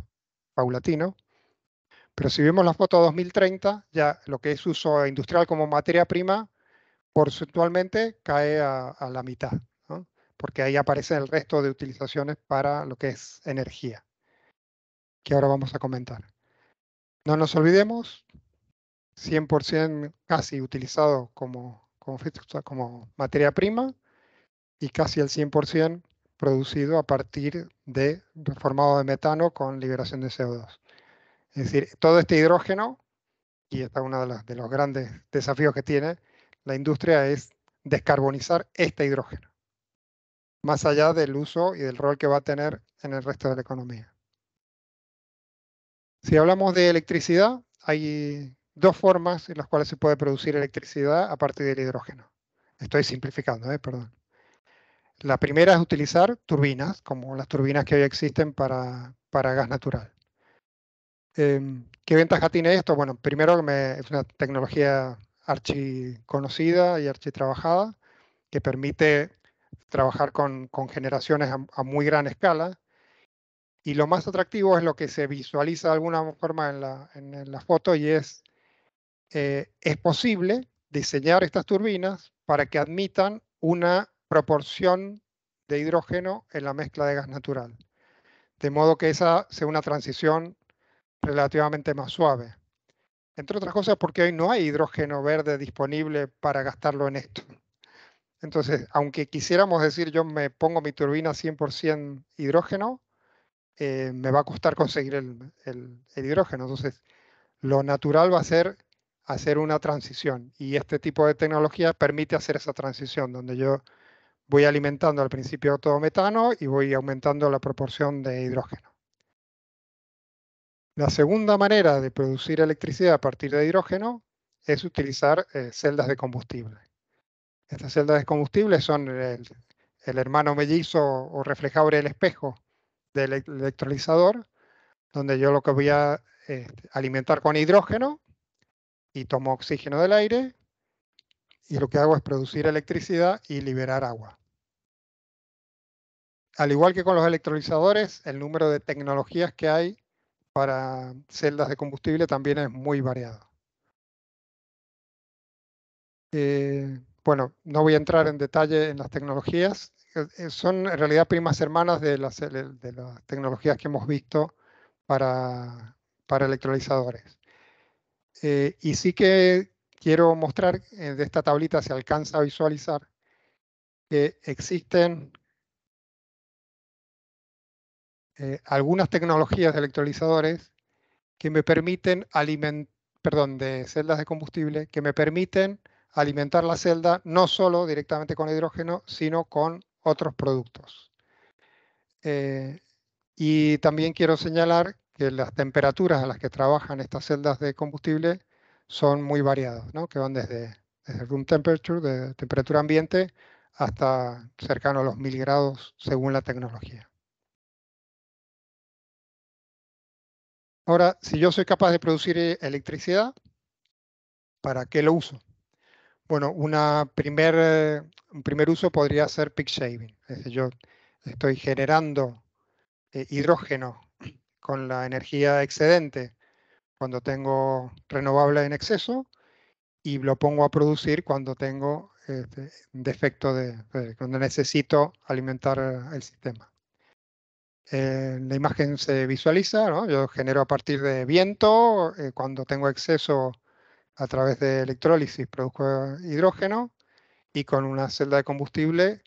Speaker 2: paulatino. Pero si vemos la foto 2030, ya lo que es uso industrial como materia prima porcentualmente cae a, la mitad, porque ahí aparece el resto de utilizaciones para lo que es energía, que ahora vamos a comentar. No nos olvidemos, 100% casi utilizado como, como, materia prima y casi el 100% producido a partir de reformado de metano con liberación de CO2. Es decir, todo este hidrógeno, y esta es uno de, de los grandes desafíos que tiene, la industria es descarbonizar este hidrógeno, más allá del uso y del rol que va a tener en el resto de la economía. Si hablamos de electricidad, hay dos formas en las cuales se puede producir electricidad a partir del hidrógeno. Estoy simplificando, ¿eh? perdón. La primera es utilizar turbinas, como las turbinas que hoy existen para, gas natural. Em, ¿Qué ventaja tiene esto? Bueno, primero es una tecnología archiconocida y architrabajada, que permite trabajar con, generaciones a, muy gran escala. Y lo más atractivo es lo que se visualiza de alguna forma en la, foto y es, eh, es posible diseñar estas turbinas para que admitan una proporción de hidrógeno en la mezcla de gas natural. De modo que esa sea una transición relativamente más suave entre otras cosas porque hoy no hay hidrógeno verde disponible para gastarlo en esto. Entonces, aunque quisiéramos decir yo me pongo mi turbina 100% hidrógeno, eh, me va a costar conseguir el, hidrógeno. Entonces, lo natural va a ser hacer una transición y este tipo de tecnología permite hacer esa transición donde yo voy alimentando al principio todo metano y voy aumentando la proporción de hidrógeno. La segunda manera de producir electricidad a partir de hidrógeno es utilizar eh, celdas de combustible. Estas celdas de combustible son el, hermano mellizo o reflejador del espejo del electrolizador, donde yo lo que voy a este, alimentar con hidrógeno y tomo oxígeno del aire y lo que hago es producir electricidad y liberar agua. Al igual que con los electrolizadores, el número de tecnologías que hay para celdas de combustible también es muy variado. Eh, bueno, no voy a entrar en detalle en las tecnologías. Eh, eh, son en realidad primas hermanas de las, de tecnologías que hemos visto para, para electrolizadores. y sí que quiero mostrar de esta tablita, se alcanza a visualizar, que existen eh, algunas tecnologías de electrolizadores que me permiten alimentar, perdón, de celdas de combustible, que me permiten alimentar la celda no solo directamente con hidrógeno, sino con otros productos. Eh, y también quiero señalar que las temperaturas a las que trabajan estas celdas de combustible son muy variadas, que van desde, desde room temperature, de temperatura ambiente, hasta cercano a los mil grados según la tecnología.
Speaker 3: Ahora, si yo soy capaz de producir eh, electricidad, ¿para qué lo uso? Bueno, una un
Speaker 2: primer uso podría ser peak shaving. Es decir, yo estoy generando eh, hidrógeno con la energía excedente cuando tengo renovable en exceso y lo pongo a producir cuando tengo este, defecto de, cuando necesito alimentar el sistema. Eh, la imagen se visualiza, yo genero a partir de viento, eh, cuando tengo exceso a través de electrólisis produzco hidrógeno y con una celda de combustible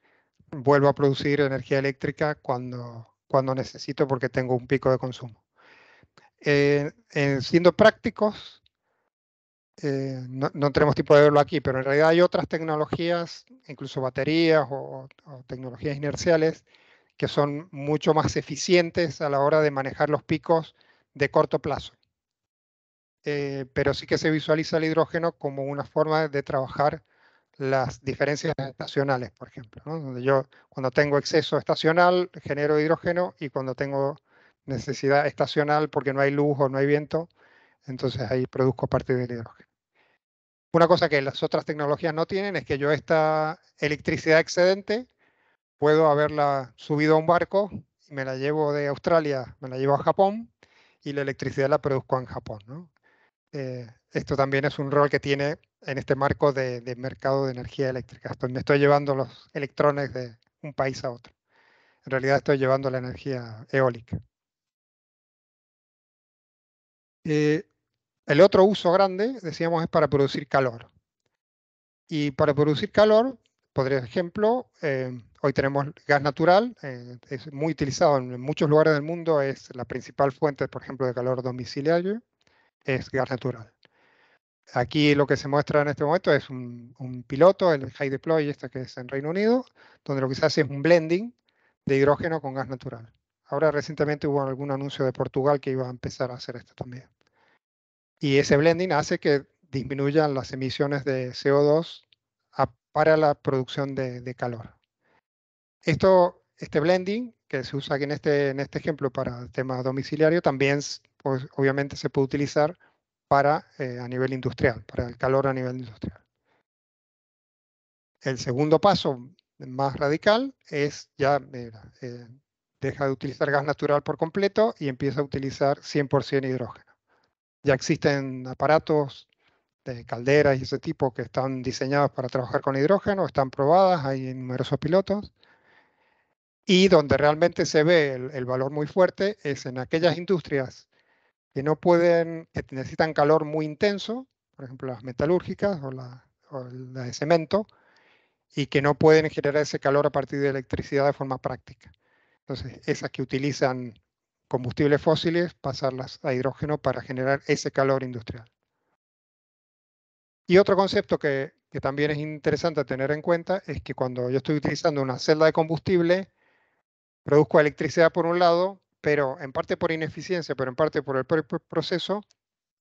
Speaker 2: vuelvo a producir energía eléctrica cuando, cuando necesito porque tengo un pico de consumo. Eh, siendo prácticos, no, tenemos tiempo de verlo aquí, pero en realidad hay otras tecnologías, incluso baterías o tecnologías inerciales, que son mucho más eficientes a la hora de manejar los picos de corto plazo. Eh, pero sí que se visualiza el hidrógeno como una forma de trabajar las diferencias estacionales, por ejemplo. Donde yo cuando tengo exceso estacional genero hidrógeno y cuando tengo necesidad estacional porque no hay luz o no hay viento, entonces ahí produzco parte del hidrógeno. Una cosa que las otras tecnologías no tienen es que yo esta electricidad excedente puedo haberla subido a un barco, me la llevo de Australia, me la llevo a Japón y la electricidad la produzco en Japón. ¿no? Eh, esto también es un rol que tiene en este marco de, mercado de energía eléctrica, estoy, me estoy llevando los electrones de un país a otro. En realidad estoy llevando la energía eólica. Eh, el otro uso grande, decíamos, es para producir calor. Y para producir calor por ejemplo, eh, hoy tenemos gas natural, eh, es muy utilizado en muchos lugares del mundo, es la principal fuente, por ejemplo, de calor domiciliario, es gas natural. Aquí lo que se muestra en este momento es un, un piloto, el High Deploy, este que es en Reino Unido, donde lo que se hace es un blending de hidrógeno con gas natural. Ahora recientemente hubo algún anuncio de Portugal que iba a empezar a hacer esto también. Y ese blending hace que disminuyan las emisiones de CO2 para la producción de, calor. Esto, este blending que se usa aquí en este, en este ejemplo para el tema domiciliario, también pues, obviamente se puede utilizar para eh, a nivel industrial, para el calor a nivel industrial. El segundo paso más radical es ya eh, deja de utilizar gas natural por completo y empieza a utilizar 100% hidrógeno. Ya existen aparatos de calderas y ese tipo que están diseñadas para trabajar con hidrógeno, están probadas, hay numerosos pilotos. Y donde realmente se ve el, valor muy fuerte es en aquellas industrias que no pueden, que necesitan calor muy intenso, por ejemplo las metalúrgicas o las de cemento, y que no pueden generar ese calor a partir de electricidad de forma práctica. Entonces, esas que utilizan combustibles fósiles, pasarlas a hidrógeno para generar ese calor industrial. Y otro concepto que, también es interesante tener en cuenta es que cuando yo estoy utilizando una celda de combustible, produzco electricidad por un lado, pero en parte por ineficiencia, pero en parte por el proceso,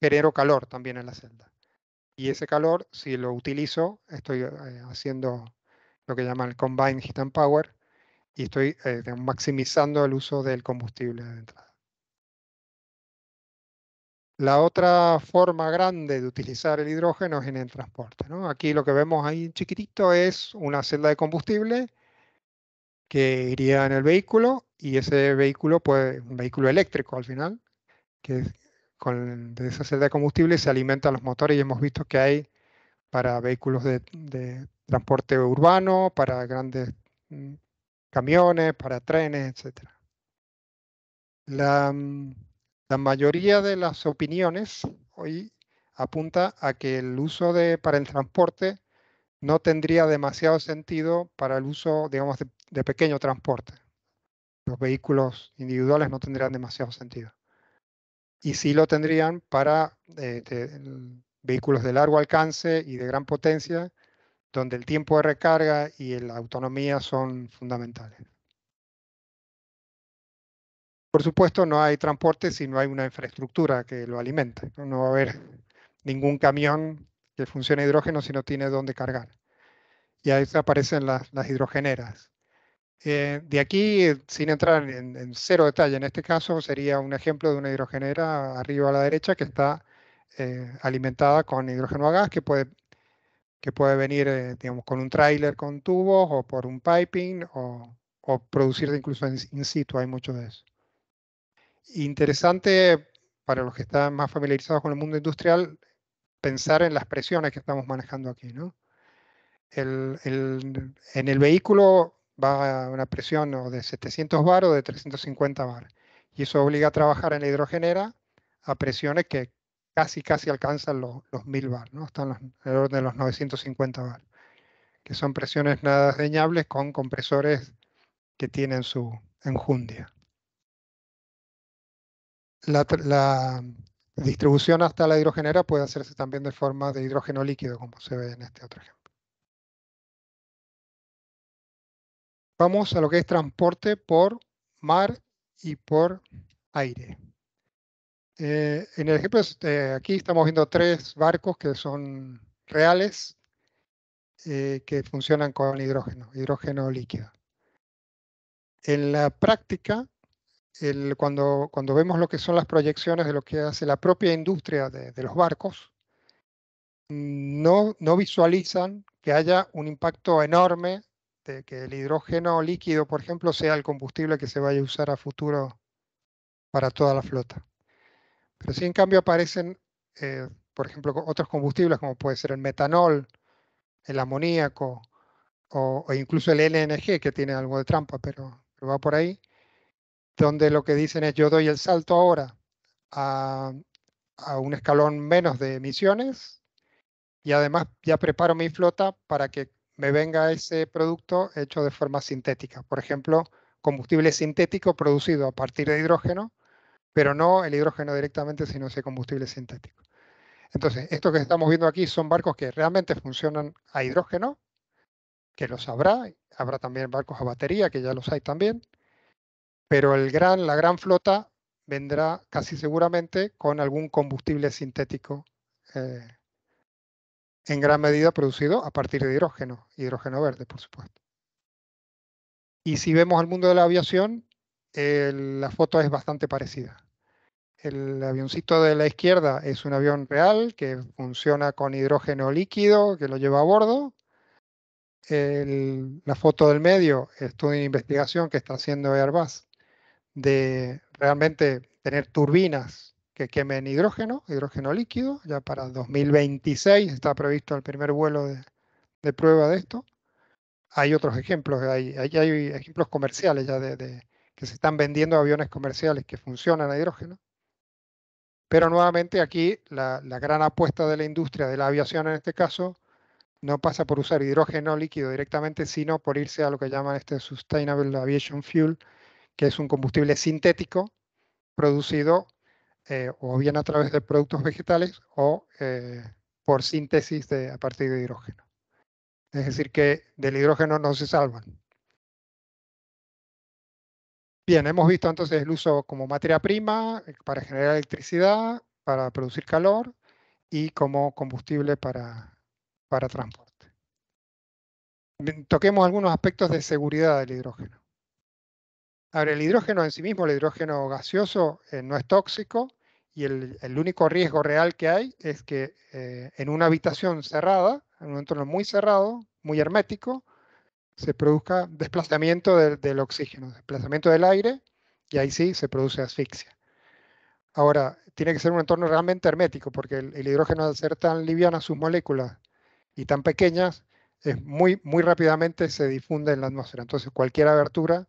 Speaker 2: genero calor también en la celda. Y ese calor, si lo utilizo, estoy eh, haciendo lo que llaman el combined heat and power y estoy eh, maximizando el uso del combustible de entrada. La otra forma grande de utilizar el hidrógeno es en el transporte. Aquí lo que vemos ahí chiquitito es una celda de combustible que iría en el vehículo y ese vehículo, pues, un vehículo eléctrico al final, que con, de esa celda de combustible se alimentan los motores y hemos visto que hay para vehículos de, de transporte urbano, para grandes mm, camiones, para trenes, etc. La, mm, la mayoría de las opiniones hoy apunta a que el uso de, para el transporte no tendría demasiado sentido para el uso, digamos, de, pequeño transporte. Los vehículos individuales no tendrían demasiado sentido. Y sí lo tendrían para eh, vehículos de largo alcance y de gran potencia, donde el tiempo de recarga y la autonomía son fundamentales. Por supuesto, no hay transporte si no hay una infraestructura que lo alimente. No va a haber ningún camión que funcione hidrógeno si no tiene dónde cargar. Y ahí aparecen las, hidrogeneras. Eh, de aquí, eh, sin entrar en, cero detalle, en este caso sería un ejemplo de una hidrogenera arriba a la derecha que está eh, alimentada con hidrógeno a gas que puede, que puede venir digamos, con un trailer con tubos o por un piping o, o producirse incluso in situ, hay mucho de eso. Interesante para los que están más familiarizados con el mundo industrial pensar en las presiones que estamos manejando aquí. ¿no? El, en el vehículo va a una presión de 700 bar o de 350 bar. Y eso obliga a trabajar en la hidrogenera a presiones que casi, casi alcanzan los, los 1000 bar, ¿no? están en el orden de los 950 bar, que son presiones nada desdeñables con compresores que tienen su enjundia la, distribución hasta la hidrogenera puede hacerse también de forma de hidrógeno líquido, como se ve en este otro ejemplo. Vamos a lo que es transporte por mar y por aire. Eh, en el ejemplo, este, aquí estamos viendo tres barcos que son reales, eh, que funcionan con hidrógeno, hidrógeno líquido. En la práctica, cuando, vemos lo que son las proyecciones de lo que hace la propia industria de, los barcos, no, visualizan que haya un impacto enorme de que el hidrógeno líquido, por ejemplo, sea el combustible que se vaya a usar a futuro para toda la flota. Pero si en cambio, aparecen, eh, por ejemplo, otros combustibles como puede ser el metanol, el amoníaco o, incluso el LNG, que tiene algo de trampa, pero va por ahí, donde lo que dicen es yo doy el salto ahora a, un escalón menos de emisiones y además ya preparo mi flota para que me venga ese producto hecho de forma sintética. Por ejemplo, combustible sintético producido a partir de hidrógeno, pero no el hidrógeno directamente, sino ese combustible sintético. Entonces, esto que estamos viendo aquí son barcos que realmente funcionan a hidrógeno, que los habrá, habrá también barcos a batería, que ya los hay también, pero la gran flota vendrá casi seguramente con algún combustible sintético eh, en gran medida producido a partir de hidrógeno, hidrógeno verde, por supuesto. Y si vemos al mundo de la aviación, la foto es bastante parecida. El avioncito de la izquierda es un avión real que funciona con hidrógeno líquido que lo lleva a bordo. la foto del medio es una investigación que está haciendo Airbus de realmente tener turbinas que quemen hidrógeno, hidrógeno líquido. Ya para 2026 está previsto el primer vuelo de, prueba de esto. Hay otros ejemplos, hay, hay, ejemplos comerciales ya de, que se están vendiendo aviones comerciales que funcionan a hidrógeno. Pero nuevamente aquí la, la gran apuesta de la industria de la aviación en este caso no pasa por usar hidrógeno líquido directamente, sino por irse a lo que llaman este Sustainable Aviation Fuel, que es un combustible sintético producido eh, o bien a través de productos vegetales o eh, por síntesis a partir de hidrógeno. Es decir, que del hidrógeno no se salvan. Bien, hemos visto entonces el uso como materia prima eh, para generar electricidad, para producir calor y como combustible para transporte. Toquemos algunos aspectos de seguridad del hidrógeno. Ahora, el hidrógeno en sí mismo, el hidrógeno gaseoso, eh, no es tóxico y el, único riesgo real que hay es que eh, en una habitación cerrada, en un entorno muy cerrado, muy hermético, se produzca desplazamiento del oxígeno, desplazamiento del aire y ahí sí se produce asfixia. Ahora, tiene que ser un entorno realmente hermético porque el, hidrógeno al ser tan liviana sus moléculas y tan pequeñas, es muy, muy rápidamente se difunde en la atmósfera. Entonces cualquier abertura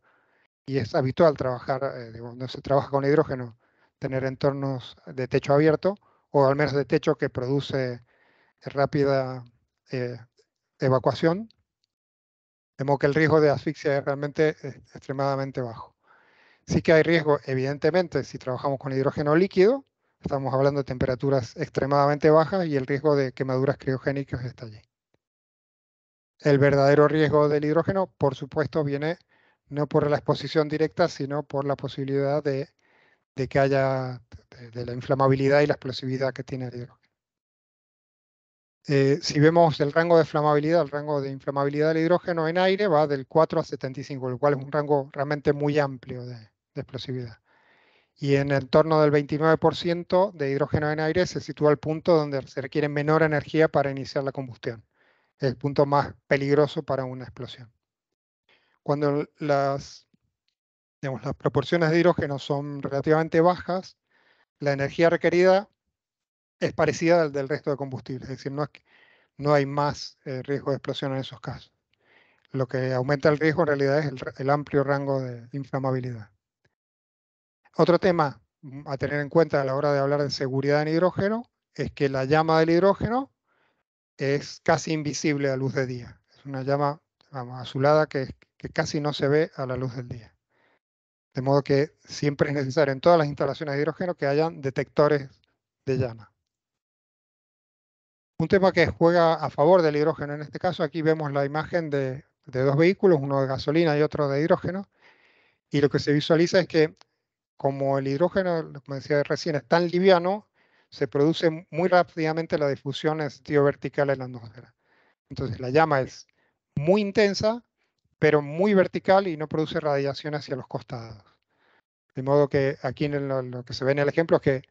Speaker 2: y es habitual trabajar, cuando eh, se trabaja con hidrógeno, tener entornos de techo abierto o al menos de techo que produce eh, rápida eh, evacuación, de que el riesgo de asfixia es realmente extremadamente bajo. Sí que hay riesgo, evidentemente, si trabajamos con hidrógeno líquido, estamos hablando de temperaturas extremadamente bajas y el riesgo de quemaduras criogénicas está allí. El verdadero riesgo del hidrógeno, por supuesto, viene no por la exposición directa, sino por la posibilidad de, que haya de, la inflamabilidad y la explosividad que tiene el hidrógeno. Eh, si vemos el rango de inflamabilidad, el rango de inflamabilidad del hidrógeno en aire va del 4 a 75, lo cual es un rango realmente muy amplio de, explosividad. Y en el torno del 29% de hidrógeno en aire se sitúa el punto donde se requiere menor energía para iniciar la combustión. El punto más peligroso para una explosión cuando las, las proporciones de hidrógeno son relativamente bajas, la energía requerida es parecida al del resto de combustibles, es decir, no, es no hay más eh, riesgo de explosión en esos casos. Lo que aumenta el riesgo en realidad es el, amplio rango de inflamabilidad. Otro tema mm, a tener en cuenta a la hora de hablar de seguridad en hidrógeno es que la llama del hidrógeno es casi invisible a luz de día. Es una llama azulada que es que casi no se ve a la luz del día. De modo que siempre es necesario en todas las instalaciones de hidrógeno que hayan detectores de llama. Un tema que juega a favor del hidrógeno en este caso, aquí vemos la imagen de, dos vehículos, uno de gasolina y otro de hidrógeno, y lo que se visualiza es que como el hidrógeno, como decía recién, es tan liviano, se produce muy rápidamente la difusión en sentido vertical en la atmósfera. Entonces la llama es muy intensa, pero muy vertical y no produce radiación hacia los costados. De modo que aquí en lo que se ve en el ejemplo es que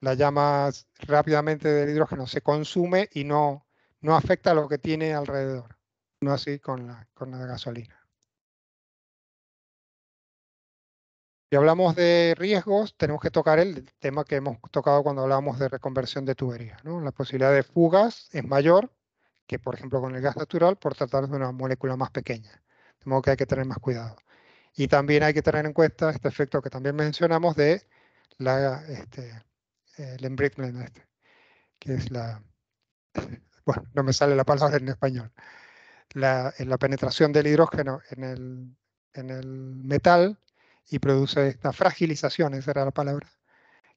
Speaker 2: la llama rápidamente del hidrógeno se consume y no, no afecta a lo que tiene alrededor, no así con la, con la gasolina. Si hablamos de riesgos, tenemos que tocar el tema que hemos tocado cuando hablábamos de reconversión de tuberías. La posibilidad de fugas es mayor que, por ejemplo, con el gas natural por tratar de una molécula más pequeña. De modo que hay que tener más cuidado. Y también hay que tener en cuenta este efecto que también mencionamos de la, este, eh, embrickment, este, que es la, *laughs* bueno, no me sale la palabra en español, la, eh, la penetración del hidrógeno en el, metal y produce esta fragilización, esa era la palabra,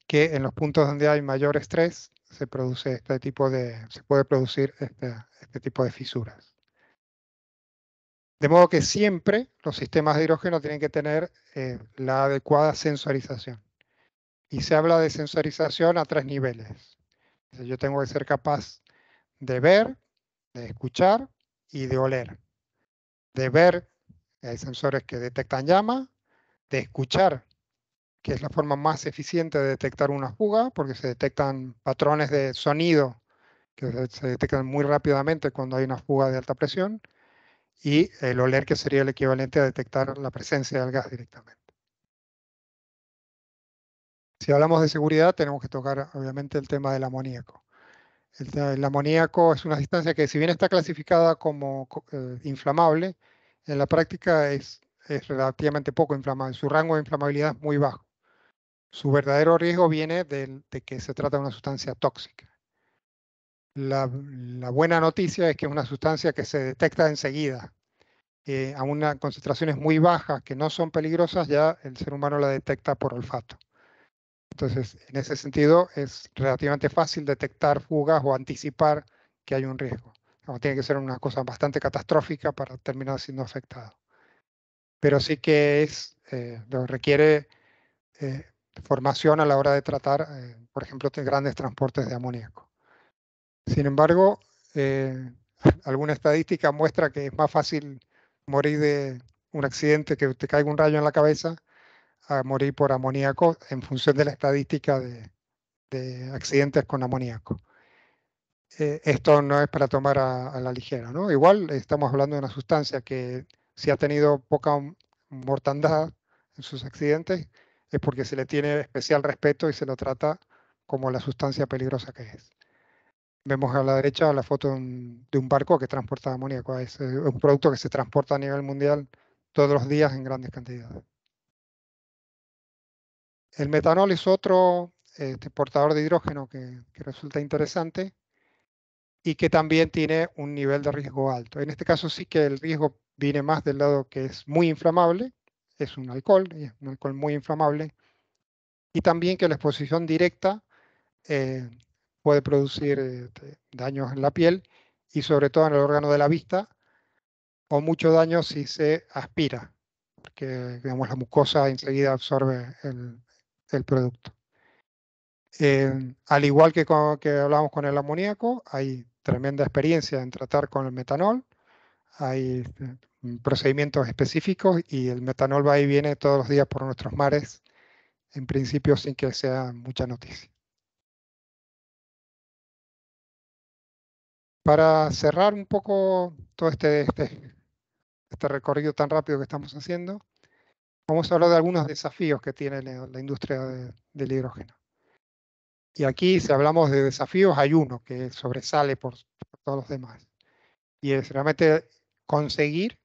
Speaker 2: que en los puntos donde hay mayor estrés se produce este tipo de, se puede producir este, este tipo de fisuras. De modo que siempre los sistemas de hidrógeno tienen que tener eh, la adecuada sensorización. Y se habla de sensorización a tres niveles. Yo tengo que ser capaz de ver, de escuchar y de oler. De ver, hay sensores que detectan llama, de escuchar, que es la forma más eficiente de detectar una fuga, porque se detectan patrones de sonido que se detectan muy rápidamente cuando hay una fuga de alta presión y el oler que sería el equivalente a detectar la presencia del gas directamente. Si hablamos de seguridad, tenemos que tocar obviamente el tema del amoníaco. El, amoníaco es una sustancia que si bien está clasificada como eh, inflamable, en la práctica es, relativamente poco inflamable. Su rango de inflamabilidad es muy bajo. Su verdadero riesgo viene de que se trata de una sustancia tóxica. La, buena noticia es que es una sustancia que se detecta enseguida. Eh, a unas concentraciones muy bajas que no son peligrosas, ya el ser humano la detecta por olfato. Entonces, en ese sentido, es relativamente fácil detectar fugas o anticipar que hay un riesgo. tiene que ser una cosa bastante catastrófica para terminar siendo afectado. Pero sí que es, eh, requiere eh, formación a la hora de tratar, por ejemplo, grandes transportes de amoníaco. Sin embargo, eh, *laughs* alguna estadística muestra que es más fácil morir de un accidente que te caiga un rayo en la cabeza a morir por amoníaco en función de la estadística de, accidentes con amoníaco. Eh, esto no es para tomar a, la ligera, ¿no? Igual estamos hablando de una sustancia que si ha tenido poca mortandad en sus accidentes es porque se le tiene especial respeto y se lo trata como la sustancia peligrosa que es. Vemos a la derecha la foto de un, barco que transporta amoníaco. Es eh, un producto que se transporta a nivel mundial todos los días en grandes cantidades. El metanol es otro este, eh, portador de hidrógeno que, resulta interesante y que también tiene un nivel de riesgo alto. En este caso sí que el riesgo viene más del lado que es muy inflamable, es un alcohol, es un alcohol muy inflamable, y también que la exposición directa eh, puede producir este, daños en la piel y sobre todo en el órgano de la vista, o mucho daño si se aspira, porque digamos, la mucosa enseguida absorbe el, producto. Em, al igual que, hablábamos que hablamos con el amoníaco, hay tremenda experiencia en tratar con el metanol, hay este, procedimientos específicos y el metanol va y viene todos los días por nuestros mares, en principio sin que sea mucha noticia. Para cerrar un poco todo este, este, este, recorrido tan rápido que estamos haciendo, vamos a hablar de algunos desafíos que tiene la, industria del hidrógeno. Y aquí, si hablamos de desafíos, hay uno que sobresale por, por todos los demás. Y es realmente conseguir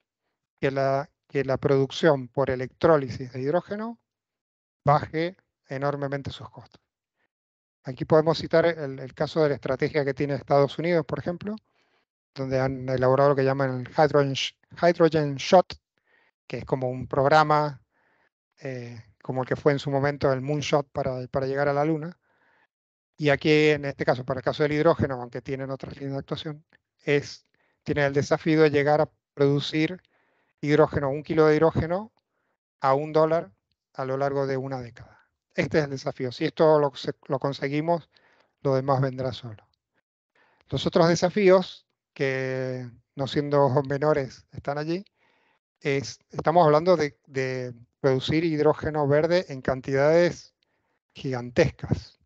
Speaker 2: que la, que la producción por electrólisis de hidrógeno baje enormemente sus costos. Aquí podemos citar el, caso de la estrategia que tiene Estados Unidos, por ejemplo, donde han elaborado lo que llaman el Hydrogen, Shot, que es como un programa eh, como el que fue en su momento el Moonshot para, llegar a la Luna. Y aquí, en este caso, para el caso del hidrógeno, aunque tienen otras líneas de actuación, es, tienen el desafío de llegar a producir hidrógeno, un kilo de hidrógeno, a un dólar a lo largo de una década. Este es el desafío. Si esto lo, conseguimos, lo demás vendrá solo. Los otros desafíos, que no siendo *laughs* menores, están allí, estamos hablando de, producir hidrógeno verde en cantidades gigantescas.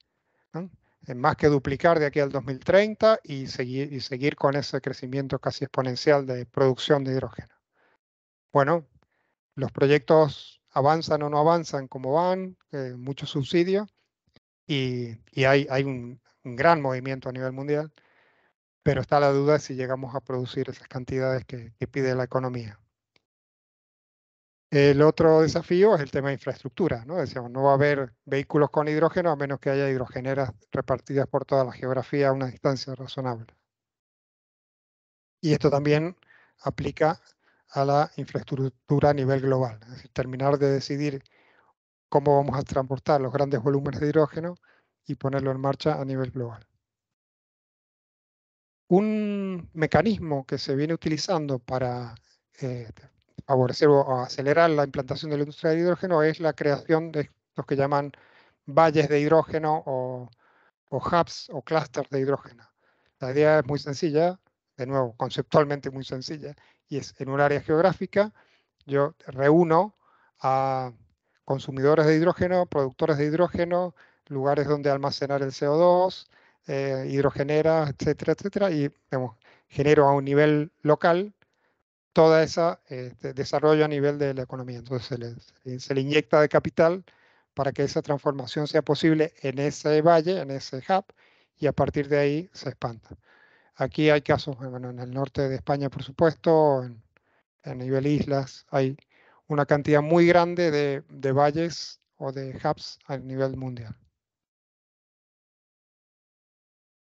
Speaker 2: más que duplicar de aquí al 2030 y seguir con ese crecimiento casi exponencial de producción de hidrógeno. Bueno, los proyectos avanzan o no avanzan, como van, muchos subsidios, y, hay, hay un, gran movimiento a nivel mundial, pero está la duda si llegamos a producir esas cantidades que, pide la economía. El otro desafío es el tema de infraestructura, ¿no? Decíamos, no va a haber vehículos con hidrógeno a menos que haya hidrogeneras repartidas por toda la geografía a una distancia razonable. Y esto también aplica a la infraestructura a nivel global. Es decir, terminar de decidir cómo vamos a transportar los grandes volúmenes de hidrógeno y ponerlo en marcha a nivel global. Un mecanismo que se viene utilizando para eh, favorecer o acelerar la implantación de la industria de hidrógeno es la creación de los que llaman valles de hidrógeno o, o hubs o clusters de hidrógeno. La idea es muy sencilla, de nuevo, conceptualmente muy sencilla, y es en un área geográfica, yo reúno a consumidores de hidrógeno, productores de hidrógeno, lugares donde almacenar el CO2, eh, hidrogenera, etcétera, etcétera, y genero a un nivel local todo ese este, desarrollo a nivel de la economía. Entonces se le, se le, inyecta de capital para que esa transformación sea posible en ese valle, en ese hub, y a partir de ahí se espanta. Aquí hay casos, en el norte de España, por supuesto, a nivel islas, hay una cantidad muy grande de, valles o de hubs a nivel mundial.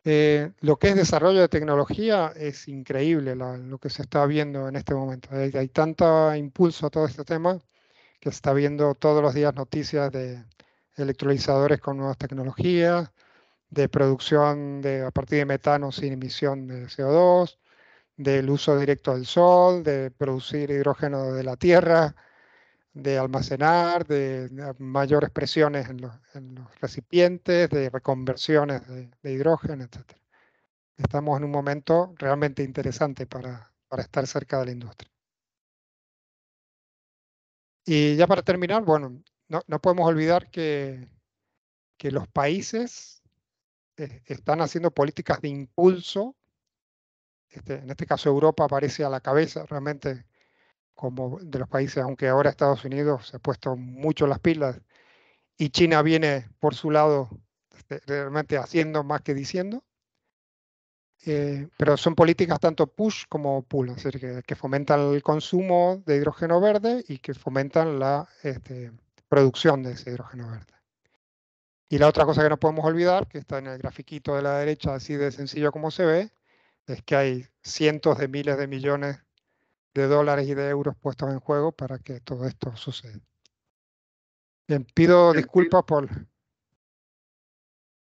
Speaker 2: Eh, lo que es desarrollo de tecnología es increíble lo que se está viendo en este momento. Hay, hay, tanto impulso a todo este tema que se está viendo todos los días noticias de electrolizadores con nuevas tecnologías, de producción de, a partir de metano sin emisión de CO2, del uso directo del sol, de producir hidrógeno de la tierra, de almacenar, de mayores presiones en los, recipientes, de reconversiones de, hidrógeno, etc. Estamos en un momento realmente interesante para, estar cerca de la industria. Y ya para terminar, bueno, no, podemos olvidar que los países eh, están haciendo políticas de impulso. Este, en este caso Europa aparece a la cabeza realmente como de los países, aunque ahora Estados Unidos se ha puesto mucho las pilas y China viene por su lado este, realmente haciendo más que diciendo. Eh, pero son políticas tanto push como pull, es decir, que, fomentan el consumo de hidrógeno verde y que fomentan la este, producción de ese hidrógeno verde. Y la otra cosa que no podemos olvidar, que está en el grafiquito de la derecha, así de sencillo como se ve, es que hay cientos de miles de millones de dólares y de euros puestos en juego para que todo esto suceda. Bien, pido
Speaker 3: disculpas por...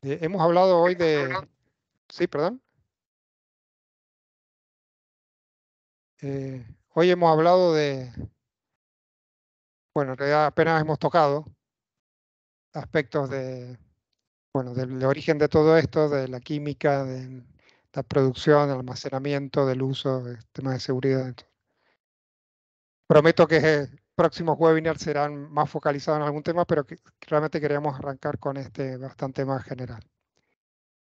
Speaker 3: Eh, hemos hablado hoy de... Sí, perdón. Eh, hoy hemos hablado de... Bueno, en realidad apenas hemos tocado
Speaker 2: aspectos de, bueno, del, origen de todo esto, de la química, de la producción, del almacenamiento, del uso, de temas de seguridad. Prometo que próximos webinars serán más focalizados en algún tema, pero realmente queríamos arrancar con este bastante más general.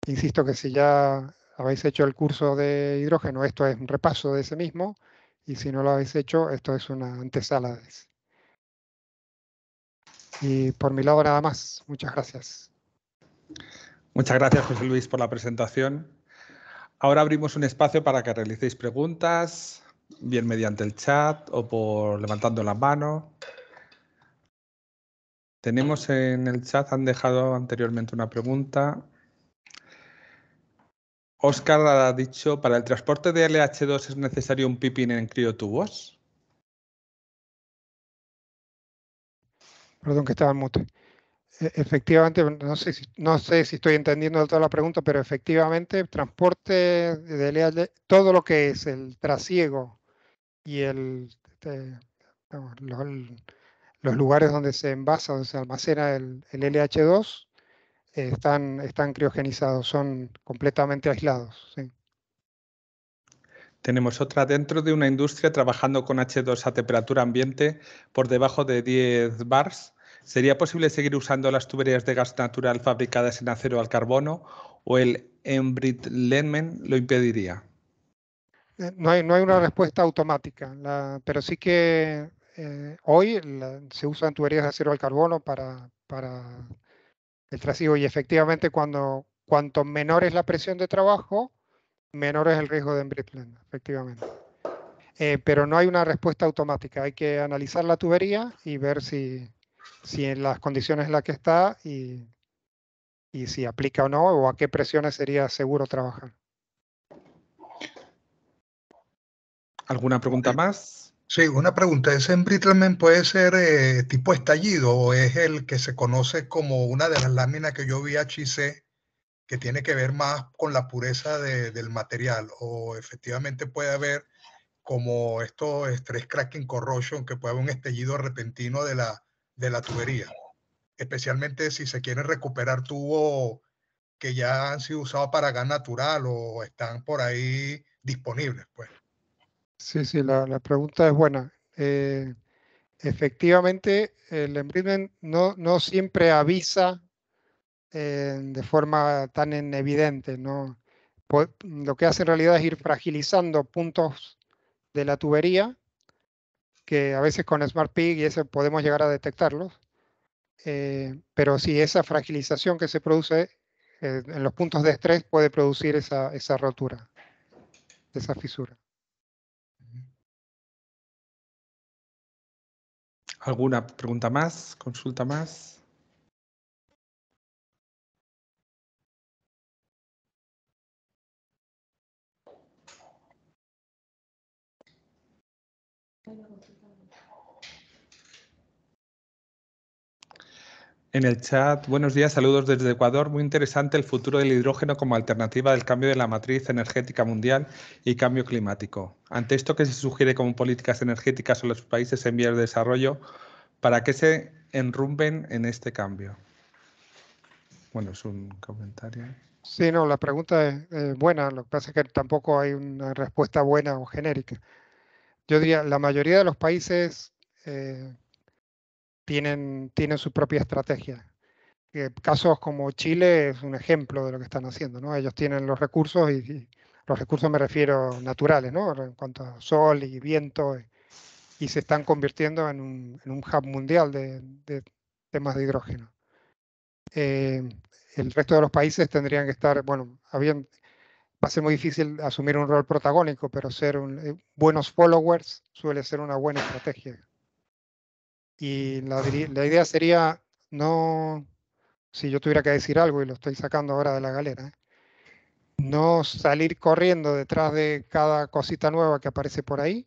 Speaker 2: Insisto que si ya habéis hecho el curso de hidrógeno, esto es un repaso de ese mismo, y si no lo habéis hecho, esto es una antesala de ese. Y por mi lado nada más. Muchas gracias.
Speaker 1: Muchas gracias, José Luis, por la presentación. Ahora abrimos un espacio para que realicéis preguntas, bien mediante el chat o por levantando la mano. Tenemos en el chat, han dejado anteriormente una pregunta. Oscar ha dicho, ¿para el transporte de LH2 es necesario un pipín en criotubos?
Speaker 2: Perdón que estaba en mute. E, efectivamente, no sé, si, no sé si estoy entendiendo toda la pregunta, pero efectivamente transporte de todo lo que es el trasiego y el, este, los, lugares donde se envasa, donde se almacena el, LH2, están, están criogenizados, son completamente aislados.
Speaker 1: Tenemos otra dentro de una industria trabajando con H2 a temperatura ambiente por debajo de 10 bars ¿Sería posible seguir usando las tuberías de gas natural fabricadas en acero al carbono o el embritlenmen lo impediría?
Speaker 2: Eh, no hay, no hay una respuesta automática, pero sí que eh, hoy se usan tuberías de acero al carbono para, para el trasiego y efectivamente cuando cuanto menor es la presión de trabajo, menor es el riesgo de embritlenmen, efectivamente. Eh, pero no hay una respuesta automática, hay que analizar la tubería y ver si, si en las condiciones en las que está y, y si aplica o no, o a qué presiones sería seguro
Speaker 1: trabajar. ¿Alguna pregunta más? Sí, una pregunta. ¿Ese embrittlement puede ser eh, tipo estallido o es el que se
Speaker 2: conoce como una de las láminas que yo vi a HC que tiene que ver más con la
Speaker 1: pureza de, del material? ¿O efectivamente puede haber como esto stress cracking corrosion, que puede haber un estallido repentino de la, de la tubería,
Speaker 2: especialmente si se quiere recuperar tubos que ya han sido usados para gas natural o están por ahí disponibles. Pues. Sí, sí, la, pregunta es buena. Eh, efectivamente, el embrimen no, no siempre avisa eh, de forma tan evidente. ¿no? Lo que hace en realidad es ir fragilizando puntos de la tubería que a veces con Smart Pig y eso podemos llegar a detectarlos. Eh, pero si esa fragilización que se produce eh, en los puntos de estrés puede producir
Speaker 3: esa, esa rotura, esa fisura. ¿Alguna pregunta más? ¿Consulta más?
Speaker 1: En el chat, buenos días, saludos desde Ecuador. Muy interesante el futuro del hidrógeno como alternativa del cambio de la matriz energética mundial y cambio climático. Ante esto ¿qué se sugiere como políticas energéticas a los países en vías de desarrollo para que se enrumben en este cambio. Bueno, es un comentario.
Speaker 2: Sí, no, la pregunta es eh, buena, lo que pasa es que tampoco hay una respuesta buena o genérica. Yo diría, la mayoría de los países eh, tienen, su propia estrategia. casos como Chile es un ejemplo de lo que están haciendo, ¿no? Ellos tienen los recursos y, los recursos me refiero naturales, ¿no? En cuanto a sol y viento, eh, y, se están convirtiendo en un, hub mundial de, temas de hidrógeno. Eh, el resto de los países tendrían que estar, bueno, va a ser muy difícil asumir un rol protagónico, pero ser eh, buenos followers suele ser una buena estrategia. Y la, idea sería no, si yo tuviera que decir algo y lo estoy sacando ahora de la galera, ¿eh? no salir corriendo detrás de cada cosita nueva que aparece por ahí,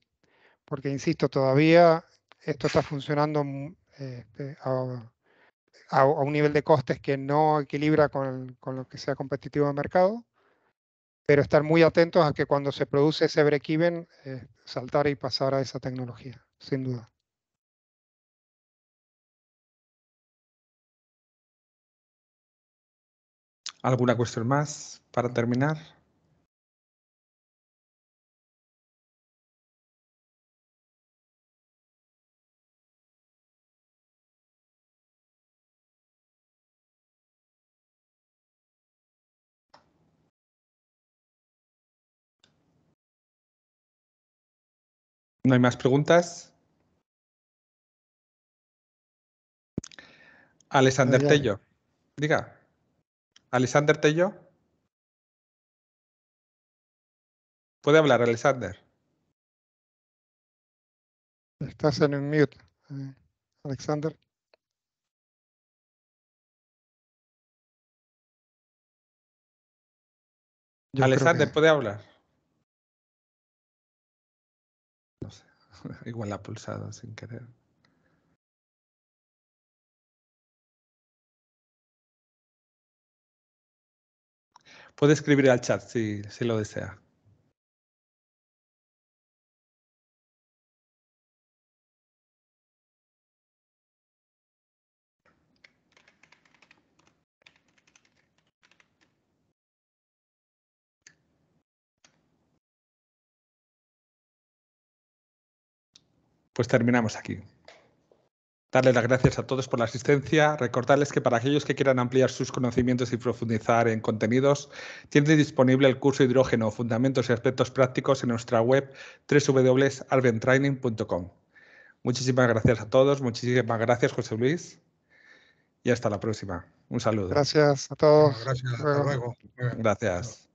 Speaker 2: porque insisto, todavía esto está funcionando mm, este, a, un nivel de costes que no equilibra con, lo que sea competitivo de mercado, pero estar muy atentos a que cuando se produce ese break-even, eh, saltar y pasar a esa
Speaker 3: tecnología, sin duda. ¿Alguna cuestión más para terminar? ¿No hay más preguntas? Alexander Tello, diga. Alexander Tello. Puede hablar, Alexander. Estás en un mute, eh, Alexander. Alexander, ¿puede hablar? No sé. *laughs* Igual ha pulsado sin querer. Puede escribir al chat si, si lo desea. Pues terminamos aquí. Darles las gracias a todos por la asistencia. Recordarles
Speaker 1: que para aquellos que quieran ampliar sus conocimientos y profundizar en contenidos, tiene disponible el curso Hidrógeno, Fundamentos y Aspectos Prácticos en nuestra web www.arbentraining.com. Muchísimas gracias a todos, muchísimas gracias José Luis y
Speaker 3: hasta la próxima. Un saludo. Gracias a todos. Gracias, hasta luego. Gracias.